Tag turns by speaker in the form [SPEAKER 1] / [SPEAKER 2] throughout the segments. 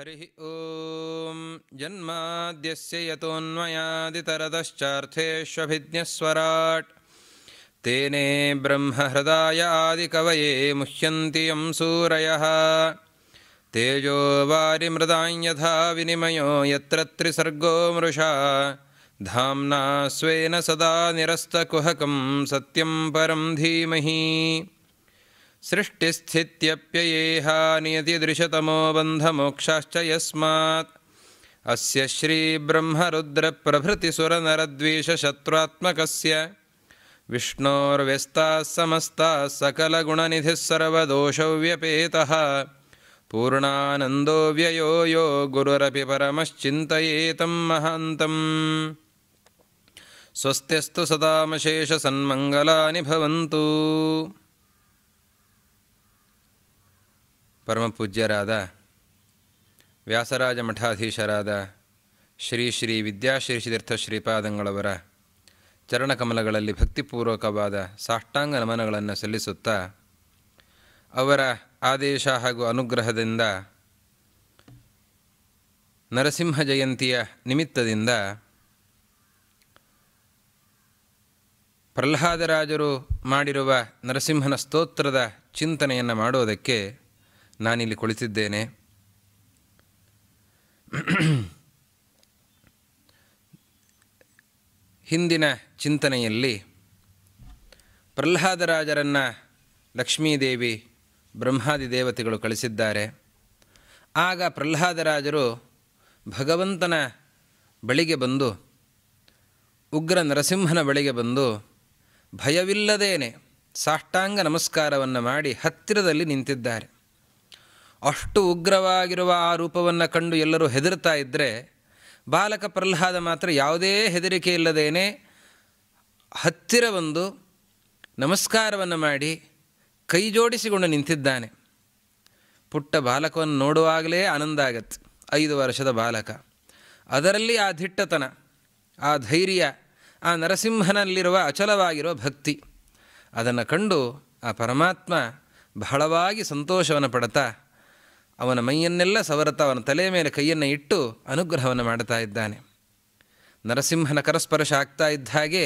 [SPEAKER 1] हरिः ॐ जन्माद्यस्य यतोऽन्वयादितरतश्चार्थेष्वभिज्ञस्वराट् तेने ब्रह्महृदाय आदिकवये मुह्यन्ति यं सूरयः तेजो वारिमृदाञ्यथा विनिमयो यत्र त्रिसर्गो मृषा धाम्ना स्वेन सदा निरस्तकुहकं सत्यं परं धीमहि सृष्टिस्थित्यप्ययेहानियतिदृशतमो बन्धमोक्षाश्च यस्मात् अस्य श्रीब्रह्मरुद्रप्रभृतिसुरनरद्वेषशत्रात्मकस्य विष्णोर्व्यस्ताः समस्ताः सकलगुणनिधिः सर्वदोषव्यपेतः पूर्णानन्दो व्ययो यो गुरुरपि परमश्चिन्तयेतं महान्तम् स्वस्त्यस्तु सदामशेषसन्मङ्गलानि भवन्तु ಪರಮ ಪೂಜ್ಯರಾದ ವ್ಯಾಸರಾಜ ಮಠಾಧೀಶರಾದ ಶ್ರೀ ಶ್ರೀ ವಿದ್ಯಾಶ್ರೀ ಶ್ರೀಪಾದಂಗಳವರ ಚರಣಕಮಲಗಳಲ್ಲಿ ಭಕ್ತಿಪೂರ್ವಕವಾದ ಸಾಷ್ಟಾಂಗ ನಮನಗಳನ್ನು ಸಲ್ಲಿಸುತ್ತಾ ಅವರ ಆದೇಶ ಹಾಗೂ ಅನುಗ್ರಹದಿಂದ ನರಸಿಂಹ ಜಯಂತಿಯ ನಿಮಿತ್ತದಿಂದ ಪ್ರಹ್ಲಾದರಾಜರು ಮಾಡಿರುವ ನರಸಿಂಹನ ಸ್ತೋತ್ರದ ಚಿಂತನೆಯನ್ನು ಮಾಡುವುದಕ್ಕೆ ನಾನಿಲ್ಲಿ ಕುಳಿತಿದ್ದೇನೆ ಹಿಂದಿನ ಚಿಂತನೆಯಲ್ಲಿ ಪ್ರಹ್ಲಾದರಾಜರನ್ನು ಲಕ್ಷ್ಮೀದೇವಿ ಬ್ರಹ್ಮಾದಿ ದೇವತೆಗಳು ಕಳಿಸಿದ್ದಾರೆ ಆಗ ಪ್ರಹ್ಲಾದರಾಜರು ಭಗವಂತನ ಬಳಿಗೆ ಬಂದು ಉಗ್ರ ನರಸಿಂಹನ ಬಳಿಗೆ ಬಂದು ಭಯವಿಲ್ಲದೇನೆ ಸಾಷ್ಟಾಂಗ ನಮಸ್ಕಾರವನ್ನು ಮಾಡಿ ಹತ್ತಿರದಲ್ಲಿ ನಿಂತಿದ್ದಾರೆ ಅಷ್ಟು ಉಗ್ರವಾಗಿರುವ ಆ ರೂಪವನ್ನು ಕಂಡು ಎಲ್ಲರೂ ಹೆದರ್ತಾ ಇದ್ದರೆ ಬಾಲಕ ಪ್ರಹ್ಲಾದ ಮಾತ್ರ ಯಾವುದೇ ಹೆದರಿಕೆ ಇಲ್ಲದೇನೆ ಹತ್ತಿರ ಬಂದು ನಮಸ್ಕಾರವನ್ನು ಮಾಡಿ ಕೈ ಜೋಡಿಸಿಕೊಂಡು ನಿಂತಿದ್ದಾನೆ ಪುಟ್ಟ ಬಾಲಕವನ್ನು ನೋಡುವಾಗಲೇ ಆನಂದ ಆಗತ್ತೆ ಐದು ವರ್ಷದ ಬಾಲಕ ಅದರಲ್ಲಿ ಆ ದಿಟ್ಟತನ ಆ ಧೈರ್ಯ ಆ ನರಸಿಂಹನಲ್ಲಿರುವ ಅಚಲವಾಗಿರುವ ಭಕ್ತಿ ಅದನ್ನು ಕಂಡು ಆ ಪರಮಾತ್ಮ ಬಹಳವಾಗಿ ಸಂತೋಷವನ್ನು ಪಡ್ತಾ ಅವನ ಮೈಯನ್ನೆಲ್ಲ ಸವರತ ಅವನ ತಲೆಯ ಮೇಲೆ ಕೈಯನ್ನು ಇಟ್ಟು ಅನುಗ್ರಹವನ್ನು ಮಾಡ್ತಾ ಇದ್ದಾನೆ ನರಸಿಂಹನ ಕರಸ್ಪರ್ಶ ಆಗ್ತಾ ಇದ್ದ ಹಾಗೆ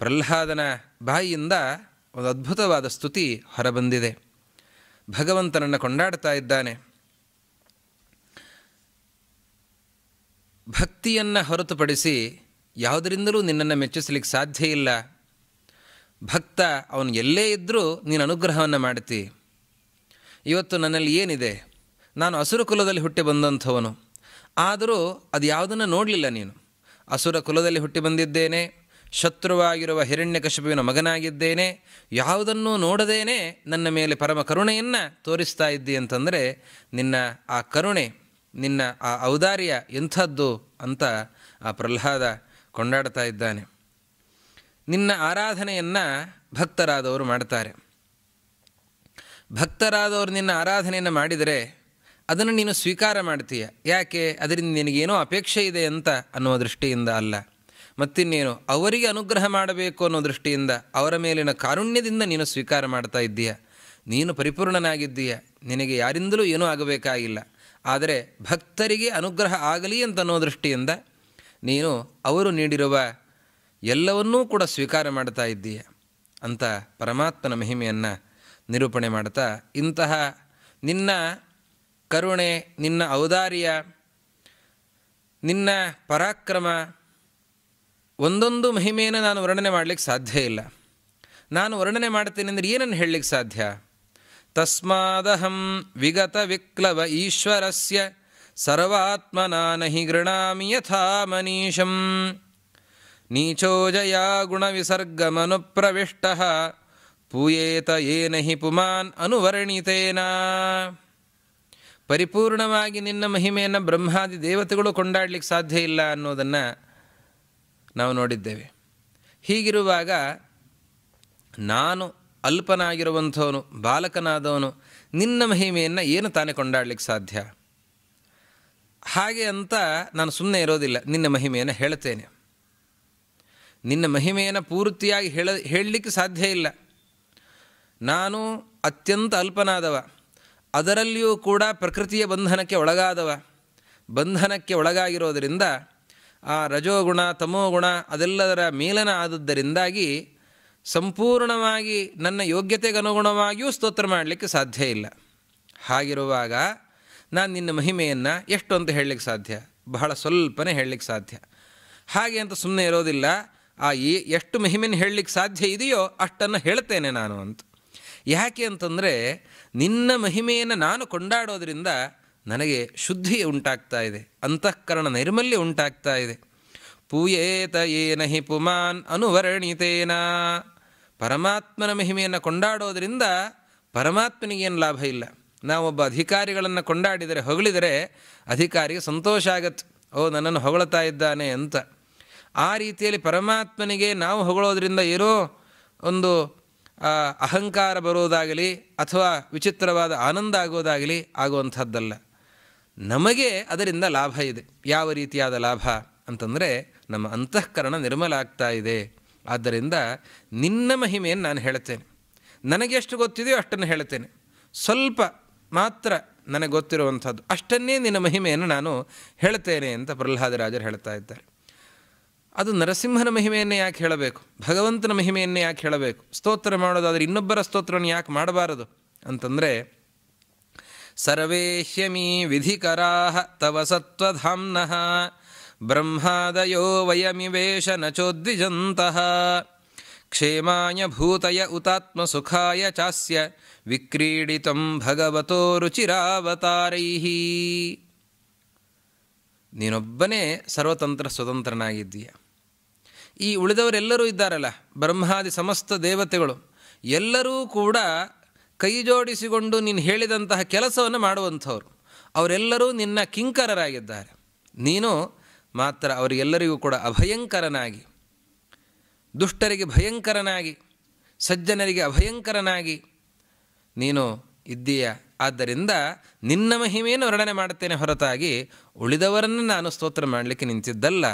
[SPEAKER 1] ಪ್ರಹ್ಲಾದನ ಬಾಯಿಯಿಂದ ಒಂದು ಅದ್ಭುತವಾದ ಸ್ತುತಿ ಹೊರಬಂದಿದೆ ಭಗವಂತನನ್ನು ಕೊಂಡಾಡ್ತಾ ಇದ್ದಾನೆ ಭಕ್ತಿಯನ್ನು ಹೊರತುಪಡಿಸಿ ಯಾವುದರಿಂದಲೂ ನಿನ್ನನ್ನು ಮೆಚ್ಚಿಸಲಿಕ್ಕೆ ಸಾಧ್ಯ ಇಲ್ಲ ಭಕ್ತ ಅವನು ಎಲ್ಲೇ ಇದ್ದರೂ ನೀನು ಅನುಗ್ರಹವನ್ನು ಮಾಡ್ತಿ ಇವತ್ತು ನನ್ನಲ್ಲಿ ಏನಿದೆ ನಾನು ಅಸುರ ಕುಲದಲ್ಲಿ ಹುಟ್ಟಿ ಬಂದಂಥವನು ಆದರೂ ಅದು ಯಾವುದನ್ನು ನೋಡಲಿಲ್ಲ ನೀನು ಅಸುರ ಕುಲದಲ್ಲಿ ಹುಟ್ಟಿ ಬಂದಿದ್ದೇನೆ ಶತ್ರುವಾಗಿರುವ ಹಿರಣ್ಯಕಶಪುವಿನ ಮಗನಾಗಿದ್ದೇನೆ ಯಾವುದನ್ನೂ ನೋಡದೇನೆ ನನ್ನ ಮೇಲೆ ಪರಮ ಕರುಣೆಯನ್ನು ತೋರಿಸ್ತಾ ಇದ್ದಿ ಅಂತಂದರೆ ನಿನ್ನ ಆ ಕರುಣೆ ನಿನ್ನ ಆ ಔದಾರ್ಯ ಎಂಥದ್ದು ಅಂತ ಆ ಪ್ರಹ್ಲಾದ ಕೊಂಡಾಡ್ತಾ ಇದ್ದಾನೆ ನಿನ್ನ ಆರಾಧನೆಯನ್ನು ಭಕ್ತರಾದವರು ಮಾಡ್ತಾರೆ ಭಕ್ತರಾದವರು ನಿನ್ನ ಆರಾಧನೆಯನ್ನು ಮಾಡಿದರೆ ಅದನ್ನು ನೀನು ಸ್ವೀಕಾರ ಮಾಡ್ತೀಯ ಯಾಕೆ ಅದರಿಂದ ನಿನಗೇನೋ ಅಪೇಕ್ಷೆ ಇದೆ ಅಂತ ಅನ್ನುವ ದೃಷ್ಟಿಯಿಂದ ಅಲ್ಲ ಮತ್ತಿನ್ನೇನು ಅವರಿಗೆ ಅನುಗ್ರಹ ಮಾಡಬೇಕು ಅನ್ನೋ ದೃಷ್ಟಿಯಿಂದ ಅವರ ಮೇಲಿನ ಕಾರುಣ್ಯದಿಂದ ನೀನು ಸ್ವೀಕಾರ ಮಾಡ್ತಾ ಇದ್ದೀಯ ನೀನು ಪರಿಪೂರ್ಣನಾಗಿದ್ದೀಯ ನಿನಗೆ ಯಾರಿಂದಲೂ ಏನೂ ಆಗಬೇಕಾಗಿಲ್ಲ ಆದರೆ ಭಕ್ತರಿಗೆ ಅನುಗ್ರಹ ಆಗಲಿ ಅಂತ ಅನ್ನೋ ದೃಷ್ಟಿಯಿಂದ ನೀನು ಅವರು ನೀಡಿರುವ ಎಲ್ಲವನ್ನೂ ಕೂಡ ಸ್ವೀಕಾರ ಮಾಡ್ತಾ ಇದ್ದೀಯ ಅಂತ ಪರಮಾತ್ಮನ ಮಹಿಮೆಯನ್ನು ನಿರೂಪಣೆ ಮಾಡ್ತಾ ಇಂತಹ ನಿನ್ನ ಕರುಣೆ ನಿನ್ನ ಔದಾರ್ಯ ನಿನ್ನ ಪರಾಕ್ರಮ ಒಂದೊಂದು ಮಹಿಮೆಯನ್ನು ನಾನು ವರ್ಣನೆ ಮಾಡಲಿಕ್ಕೆ ಸಾಧ್ಯ ಇಲ್ಲ ನಾನು ವರ್ಣನೆ ಮಾಡ್ತೇನೆ ಅಂದರೆ ಏನನ್ನು ಹೇಳಲಿಕ್ಕೆ ಸಾಧ್ಯ ತಸ್ಮಾದಹಂ ವಿಗತ ವಿಕ್ಲವ ಈಶ್ವರಸ್ಯ ಸರ್ವಾತ್ಮನಾನಹಿ ಗೃಣಾಮಿ ಯಥಾ ಮನೀಶಂ ನೀಚೋಜಯ ಗುಣವಿಸರ್ಗಮನುಪ್ರವಿಷ್ಟ ಪೂಯೇತ ಏನ ಹಿ ಪುಮಾನ್ ಅನುವರ್ಣಿತೇನ ಪರಿಪೂರ್ಣವಾಗಿ ನಿನ್ನ ಮಹಿಮೆಯನ್ನು ಬ್ರಹ್ಮಾದಿ ದೇವತೆಗಳು ಕೊಂಡಾಡಲಿಕ್ಕೆ ಸಾಧ್ಯ ಇಲ್ಲ ಅನ್ನೋದನ್ನು ನಾವು ನೋಡಿದ್ದೇವೆ ಹೀಗಿರುವಾಗ ನಾನು ಅಲ್ಪನಾಗಿರುವಂಥವನು ಬಾಲಕನಾದವನು ನಿನ್ನ ಮಹಿಮೆಯನ್ನು ಏನು ತಾನೇ ಕೊಂಡಾಡಲಿಕ್ಕೆ ಸಾಧ್ಯ ಹಾಗೆ ಅಂತ ನಾನು ಸುಮ್ಮನೆ ಇರೋದಿಲ್ಲ ನಿನ್ನ ಮಹಿಮೆಯನ್ನು ಹೇಳ್ತೇನೆ ನಿನ್ನ ಮಹಿಮೆಯನ್ನು ಪೂರ್ತಿಯಾಗಿ ಹೇಳ ಹೇಳಲಿಕ್ಕೆ ಸಾಧ್ಯ ಇಲ್ಲ ನಾನು ಅತ್ಯಂತ ಅಲ್ಪನಾದವ ಅದರಲ್ಲಿಯೂ ಕೂಡ ಪ್ರಕೃತಿಯ ಬಂಧನಕ್ಕೆ ಒಳಗಾದವ ಬಂಧನಕ್ಕೆ ಒಳಗಾಗಿರೋದರಿಂದ ಆ ರಜೋಗುಣ ತಮೋಗುಣ ಅದೆಲ್ಲದರ ಮೇಲನ ಆದದ್ದರಿಂದಾಗಿ ಸಂಪೂರ್ಣವಾಗಿ ನನ್ನ ಯೋಗ್ಯತೆಗನುಗುಣವಾಗಿಯೂ ಸ್ತೋತ್ರ ಮಾಡಲಿಕ್ಕೆ ಸಾಧ್ಯ ಇಲ್ಲ ಹಾಗಿರುವಾಗ ನಾನು ನಿನ್ನ ಮಹಿಮೆಯನ್ನು ಎಷ್ಟು ಅಂತ ಹೇಳಲಿಕ್ಕೆ ಸಾಧ್ಯ ಬಹಳ ಸ್ವಲ್ಪನೇ ಹೇಳಲಿಕ್ಕೆ ಸಾಧ್ಯ ಹಾಗೆ ಅಂತ ಸುಮ್ಮನೆ ಇರೋದಿಲ್ಲ ಆ ಎಷ್ಟು ಮಹಿಮೆಯನ್ನು ಹೇಳಲಿಕ್ಕೆ ಸಾಧ್ಯ ಇದೆಯೋ ಅಷ್ಟನ್ನು ಹೇಳ್ತೇನೆ ನಾನು ಅಂತ ಯಾಕೆ ಅಂತಂದರೆ ನಿನ್ನ ಮಹಿಮೆಯನ್ನು ನಾನು ಕೊಂಡಾಡೋದ್ರಿಂದ ನನಗೆ ಶುದ್ಧಿ ಉಂಟಾಗ್ತಾ ಇದೆ ಅಂತಃಕರಣ ನೈರ್ಮಲ್ಯ ಉಂಟಾಗ್ತಾ ಇದೆ ಪೂಯೇತ ಏನ ಹಿ ಪುಮಾನ್ ಅನುವರ್ಣಿತೇನ ಪರಮಾತ್ಮನ ಮಹಿಮೆಯನ್ನು ಕೊಂಡಾಡೋದ್ರಿಂದ ಪರಮಾತ್ಮನಿಗೇನು ಲಾಭ ಇಲ್ಲ ನಾವೊಬ್ಬ ಅಧಿಕಾರಿಗಳನ್ನು ಕೊಂಡಾಡಿದರೆ ಹೊಗಳಿದರೆ ಅಧಿಕಾರಿಗೆ ಸಂತೋಷ ಆಗತ್ತೆ ಓ ನನ್ನನ್ನು ಹೊಗಳುತ್ತಾ ಇದ್ದಾನೆ ಅಂತ ಆ ರೀತಿಯಲ್ಲಿ ಪರಮಾತ್ಮನಿಗೆ ನಾವು ಹೊಗಳೋದ್ರಿಂದ ಏನೋ ಒಂದು ಅಹಂಕಾರ ಬರೋದಾಗಲಿ ಅಥವಾ ವಿಚಿತ್ರವಾದ ಆನಂದ ಆಗೋದಾಗಲಿ ಆಗುವಂಥದ್ದಲ್ಲ ನಮಗೆ ಅದರಿಂದ ಲಾಭ ಇದೆ ಯಾವ ರೀತಿಯಾದ ಲಾಭ ಅಂತಂದರೆ ನಮ್ಮ ಅಂತಃಕರಣ ನಿರ್ಮಲ ಆಗ್ತಾ ಇದೆ ಆದ್ದರಿಂದ ನಿನ್ನ ಮಹಿಮೆಯನ್ನು ನಾನು ಹೇಳ್ತೇನೆ ನನಗೆಷ್ಟು ಗೊತ್ತಿದೆಯೋ ಅಷ್ಟನ್ನು ಹೇಳ್ತೇನೆ ಸ್ವಲ್ಪ ಮಾತ್ರ ನನಗೆ ಗೊತ್ತಿರುವಂಥದ್ದು ಅಷ್ಟನ್ನೇ ನಿನ್ನ ಮಹಿಮೆಯನ್ನು ನಾನು ಹೇಳ್ತೇನೆ ಅಂತ ಪ್ರಹ್ಲಾದರಾಜರು ಹೇಳ್ತಾ ಇದ್ದಾರೆ ಅದು ನರಸಿಂಹನ ಮಹಿಮೆಯನ್ನೇ ಯಾಕೆ ಹೇಳಬೇಕು ಭಗವಂತನ ಮಹಿಮೆಯನ್ನೇ ಯಾಕೆ ಹೇಳಬೇಕು ಸ್ತೋತ್ರ ಮಾಡೋದಾದರೆ ಇನ್ನೊಬ್ಬರ ಸ್ತೋತ್ರವನ್ನು ಯಾಕೆ ಮಾಡಬಾರದು ಅಂತಂದರೆ ಸರ್ವೇಹ್ಯಮೀ ವಿಧಿಕರಾಹ ತವ ಸತ್ವಧಾಮ್ನಃ ಬ್ರಹ್ಮಾದಯೋ ವಯಮಿವೇಶ ನಚೋದ್ವಿಜಂತಹ ಕ್ಷೇಮಾಯ ಭೂತಯ ಸುಖಾಯ ಚಾಸ್ಯ ವಿಕ್ರೀಡಿತಂ ಭಗವತೋ ರುಚಿರಾವತಾರೈಹೀ ನೀನೊಬ್ಬನೇ ಸರ್ವತಂತ್ರ ಸ್ವತಂತ್ರನಾಗಿದ್ದೀಯ ಈ ಉಳಿದವರೆಲ್ಲರೂ ಇದ್ದಾರಲ್ಲ ಬ್ರಹ್ಮಾದಿ ಸಮಸ್ತ ದೇವತೆಗಳು ಎಲ್ಲರೂ ಕೂಡ ಕೈ ಜೋಡಿಸಿಕೊಂಡು ನೀನು ಹೇಳಿದಂತಹ ಕೆಲಸವನ್ನು ಮಾಡುವಂಥವ್ರು ಅವರೆಲ್ಲರೂ ನಿನ್ನ ಕಿಂಕರರಾಗಿದ್ದಾರೆ ನೀನು ಮಾತ್ರ ಅವರಿಗೆಲ್ಲರಿಗೂ ಕೂಡ ಅಭಯಂಕರನಾಗಿ ದುಷ್ಟರಿಗೆ ಭಯಂಕರನಾಗಿ ಸಜ್ಜನರಿಗೆ ಅಭಯಂಕರನಾಗಿ ನೀನು ಇದ್ದೀಯಾ ಆದ್ದರಿಂದ ನಿನ್ನ ಮಹಿಮೆಯನ್ನು ವರ್ಣನೆ ಮಾಡುತ್ತೇನೆ ಹೊರತಾಗಿ ಉಳಿದವರನ್ನು ನಾನು ಸ್ತೋತ್ರ ಮಾಡಲಿಕ್ಕೆ ನಿಂತಿದ್ದಲ್ಲ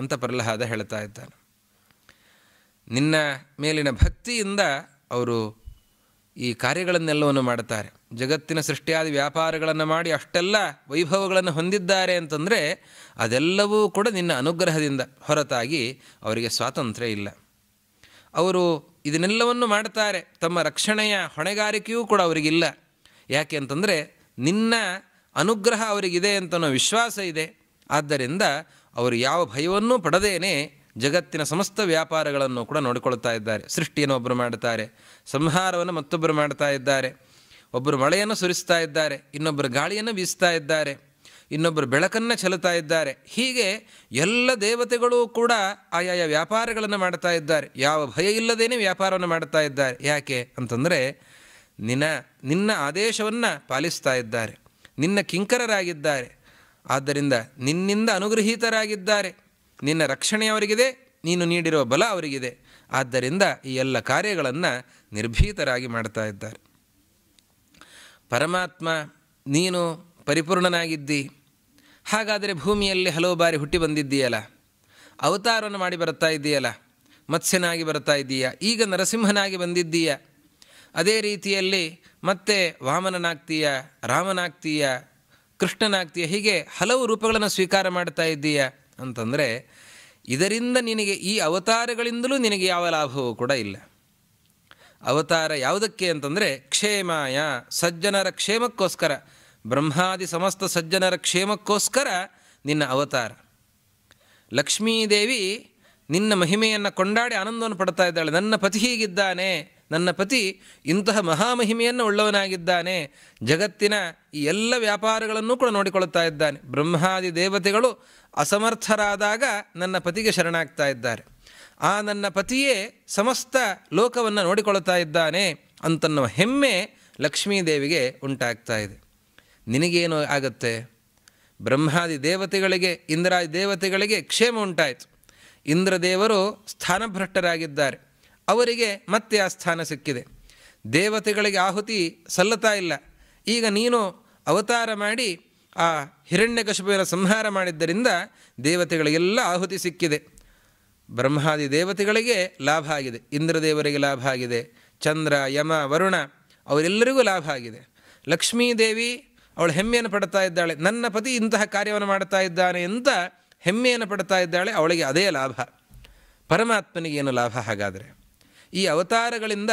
[SPEAKER 1] ಅಂತ ಪ್ರಹ್ಲಾದ ಹೇಳ್ತಾ ಇದ್ದಾನೆ ನಿನ್ನ ಮೇಲಿನ ಭಕ್ತಿಯಿಂದ ಅವರು ಈ ಕಾರ್ಯಗಳನ್ನೆಲ್ಲವನ್ನು ಮಾಡ್ತಾರೆ ಜಗತ್ತಿನ ಸೃಷ್ಟಿಯಾದ ವ್ಯಾಪಾರಗಳನ್ನು ಮಾಡಿ ಅಷ್ಟೆಲ್ಲ ವೈಭವಗಳನ್ನು ಹೊಂದಿದ್ದಾರೆ ಅಂತಂದರೆ ಅದೆಲ್ಲವೂ ಕೂಡ ನಿನ್ನ ಅನುಗ್ರಹದಿಂದ ಹೊರತಾಗಿ ಅವರಿಗೆ ಸ್ವಾತಂತ್ರ್ಯ ಇಲ್ಲ ಅವರು ಇದನ್ನೆಲ್ಲವನ್ನು ಮಾಡ್ತಾರೆ ತಮ್ಮ ರಕ್ಷಣೆಯ ಹೊಣೆಗಾರಿಕೆಯೂ ಕೂಡ ಅವರಿಗಿಲ್ಲ ಯಾಕೆ ಅಂತಂದರೆ ನಿನ್ನ ಅನುಗ್ರಹ ಅವರಿಗಿದೆ ಅಂತನೋ ವಿಶ್ವಾಸ ಇದೆ ಆದ್ದರಿಂದ ಅವರು ಯಾವ ಭಯವನ್ನೂ ಪಡದೇನೆ ಜಗತ್ತಿನ ಸಮಸ್ತ ವ್ಯಾಪಾರಗಳನ್ನು ಕೂಡ ನೋಡಿಕೊಳ್ತಾ ಇದ್ದಾರೆ ಸೃಷ್ಟಿಯನ್ನು ಒಬ್ಬರು ಮಾಡ್ತಾರೆ ಸಂಹಾರವನ್ನು ಮತ್ತೊಬ್ಬರು ಮಾಡ್ತಾ ಇದ್ದಾರೆ ಒಬ್ಬರು ಮಳೆಯನ್ನು ಸುರಿಸ್ತಾ ಇದ್ದಾರೆ ಇನ್ನೊಬ್ಬರು ಗಾಳಿಯನ್ನು ಬೀಸ್ತಾ ಇದ್ದಾರೆ ಇನ್ನೊಬ್ಬರು ಬೆಳಕನ್ನು ಚೆಲುತ್ತಾ ಇದ್ದಾರೆ ಹೀಗೆ ಎಲ್ಲ ದೇವತೆಗಳು ಕೂಡ ಆಯಾಯ ವ್ಯಾಪಾರಗಳನ್ನು ಮಾಡ್ತಾ ಇದ್ದಾರೆ ಯಾವ ಭಯ ಇಲ್ಲದೇನೆ ವ್ಯಾಪಾರವನ್ನು ಮಾಡ್ತಾ ಇದ್ದಾರೆ ಯಾಕೆ ಅಂತಂದರೆ ನಿನ ನಿನ್ನ ಆದೇಶವನ್ನು ಪಾಲಿಸ್ತಾ ಇದ್ದಾರೆ ನಿನ್ನ ಕಿಂಕರರಾಗಿದ್ದಾರೆ ಆದ್ದರಿಂದ ನಿನ್ನಿಂದ ಅನುಗ್ರಹೀತರಾಗಿದ್ದಾರೆ ನಿನ್ನ ರಕ್ಷಣೆ ಅವರಿಗಿದೆ ನೀನು ನೀಡಿರುವ ಬಲ ಅವರಿಗಿದೆ ಆದ್ದರಿಂದ ಈ ಎಲ್ಲ ಕಾರ್ಯಗಳನ್ನು ನಿರ್ಭೀತರಾಗಿ ಮಾಡ್ತಾ ಇದ್ದಾರೆ ಪರಮಾತ್ಮ ನೀನು ಪರಿಪೂರ್ಣನಾಗಿದ್ದಿ ಹಾಗಾದರೆ ಭೂಮಿಯಲ್ಲಿ ಹಲವು ಬಾರಿ ಹುಟ್ಟಿ ಬಂದಿದ್ದೀಯಲ್ಲ ಅವತಾರವನ್ನು ಮಾಡಿ ಬರ್ತಾ ಇದ್ದೀಯಲ್ಲ ಮತ್ಸ್ಯನಾಗಿ ಬರ್ತಾ ಇದ್ದೀಯಾ ಈಗ ನರಸಿಂಹನಾಗಿ ಬಂದಿದ್ದೀಯಾ ಅದೇ ರೀತಿಯಲ್ಲಿ ಮತ್ತೆ ವಾಮನನಾಗ್ತೀಯ ರಾಮನಾಗ್ತೀಯ ಕೃಷ್ಣನಾಗ್ತೀಯ ಹೀಗೆ ಹಲವು ರೂಪಗಳನ್ನು ಸ್ವೀಕಾರ ಮಾಡ್ತಾ ಇದ್ದೀಯ ಅಂತಂದರೆ ಇದರಿಂದ ನಿನಗೆ ಈ ಅವತಾರಗಳಿಂದಲೂ ನಿನಗೆ ಯಾವ ಲಾಭವೂ ಕೂಡ ಇಲ್ಲ ಅವತಾರ ಯಾವುದಕ್ಕೆ ಅಂತಂದರೆ ಕ್ಷೇಮಾಯ ಸಜ್ಜನರ ಕ್ಷೇಮಕ್ಕೋಸ್ಕರ ಬ್ರಹ್ಮಾದಿ ಸಮಸ್ತ ಸಜ್ಜನರ ಕ್ಷೇಮಕ್ಕೋಸ್ಕರ ನಿನ್ನ ಅವತಾರ ಲಕ್ಷ್ಮೀದೇವಿ ನಿನ್ನ ಮಹಿಮೆಯನ್ನು ಕೊಂಡಾಡಿ ಆನಂದವನ್ನು ಪಡ್ತಾ ಇದ್ದಾಳೆ ನನ್ನ ಪತಿ ಹೀಗಿದ್ದಾನೆ ನನ್ನ ಪತಿ ಇಂತಹ ಮಹಾಮಹಿಮೆಯನ್ನು ಉಳ್ಳವನಾಗಿದ್ದಾನೆ ಜಗತ್ತಿನ ಈ ಎಲ್ಲ ವ್ಯಾಪಾರಗಳನ್ನು ಕೂಡ ನೋಡಿಕೊಳ್ಳುತ್ತಾ ಇದ್ದಾನೆ ಬ್ರಹ್ಮಾದಿ ದೇವತೆಗಳು ಅಸಮರ್ಥರಾದಾಗ ನನ್ನ ಪತಿಗೆ ಶರಣಾಗ್ತಾ ಇದ್ದಾರೆ ಆ ನನ್ನ ಪತಿಯೇ ಸಮಸ್ತ ಲೋಕವನ್ನು ನೋಡಿಕೊಳ್ಳುತ್ತಾ ಇದ್ದಾನೆ ಅಂತನ್ನುವ ಹೆಮ್ಮೆ ಲಕ್ಷ್ಮೀದೇವಿಗೆ ಉಂಟಾಗ್ತಾ ಇದೆ ನಿನಗೇನು ಆಗುತ್ತೆ ಬ್ರಹ್ಮಾದಿ ದೇವತೆಗಳಿಗೆ ಇಂದ್ರಾದಿ ದೇವತೆಗಳಿಗೆ ಕ್ಷೇಮ ಉಂಟಾಯಿತು ಇಂದ್ರದೇವರು ಸ್ಥಾನಭ್ರಷ್ಟರಾಗಿದ್ದಾರೆ ಅವರಿಗೆ ಮತ್ತೆ ಆ ಸ್ಥಾನ ಸಿಕ್ಕಿದೆ ದೇವತೆಗಳಿಗೆ ಆಹುತಿ ಸಲ್ಲತಾ ಇಲ್ಲ ಈಗ ನೀನು ಅವತಾರ ಮಾಡಿ ಆ ಹಿರಣ್ಯಕಶುಪುವಿನ ಸಂಹಾರ ಮಾಡಿದ್ದರಿಂದ ದೇವತೆಗಳಿಗೆಲ್ಲ ಆಹುತಿ ಸಿಕ್ಕಿದೆ ಬ್ರಹ್ಮಾದಿ ದೇವತೆಗಳಿಗೆ ಲಾಭ ಆಗಿದೆ ಇಂದ್ರದೇವರಿಗೆ ಲಾಭ ಆಗಿದೆ ಚಂದ್ರ ಯಮ ವರುಣ ಅವರೆಲ್ಲರಿಗೂ ಲಾಭ ಆಗಿದೆ ಲಕ್ಷ್ಮೀದೇವಿ ಅವಳು ಹೆಮ್ಮೆಯನ್ನು ಪಡ್ತಾ ಇದ್ದಾಳೆ ನನ್ನ ಪತಿ ಇಂತಹ ಕಾರ್ಯವನ್ನು ಮಾಡ್ತಾ ಇದ್ದಾನೆ ಅಂತ ಹೆಮ್ಮೆಯನ್ನು ಪಡ್ತಾ ಇದ್ದಾಳೆ ಅವಳಿಗೆ ಅದೇ ಲಾಭ ಪರಮಾತ್ಮನಿಗೇನು ಲಾಭ ಹಾಗಾದರೆ ಈ ಅವತಾರಗಳಿಂದ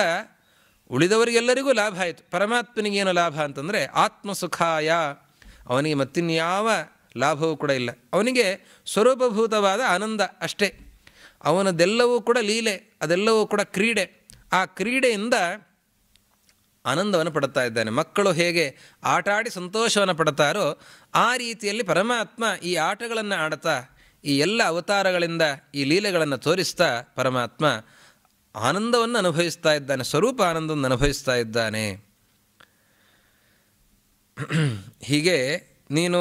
[SPEAKER 1] ಉಳಿದವರಿಗೆಲ್ಲರಿಗೂ ಲಾಭ ಆಯಿತು ಪರಮಾತ್ಮನಿಗೇನು ಲಾಭ ಅಂತಂದರೆ ಆತ್ಮಸುಖಾಯ ಅವನಿಗೆ ಮತ್ತಿನ್ಯಾವ ಲಾಭವೂ ಕೂಡ ಇಲ್ಲ ಅವನಿಗೆ ಸ್ವರೂಪಭೂತವಾದ ಆನಂದ ಅಷ್ಟೇ ಅವನದೆಲ್ಲವೂ ಕೂಡ ಲೀಲೆ ಅದೆಲ್ಲವೂ ಕೂಡ ಕ್ರೀಡೆ ಆ ಕ್ರೀಡೆಯಿಂದ ಆನಂದವನ್ನು ಪಡ್ತಾ ಇದ್ದಾನೆ ಮಕ್ಕಳು ಹೇಗೆ ಆಟ ಆಡಿ ಸಂತೋಷವನ್ನು ಪಡ್ತಾರೋ ಆ ರೀತಿಯಲ್ಲಿ ಪರಮಾತ್ಮ ಈ ಆಟಗಳನ್ನು ಆಡ್ತಾ ಈ ಎಲ್ಲ ಅವತಾರಗಳಿಂದ ಈ ಲೀಲೆಗಳನ್ನು ತೋರಿಸ್ತಾ ಪರಮಾತ್ಮ ಆನಂದವನ್ನು ಅನುಭವಿಸ್ತಾ ಇದ್ದಾನೆ ಸ್ವರೂಪ ಆನಂದವನ್ನು ಅನುಭವಿಸ್ತಾ ಇದ್ದಾನೆ ಹೀಗೆ ನೀನು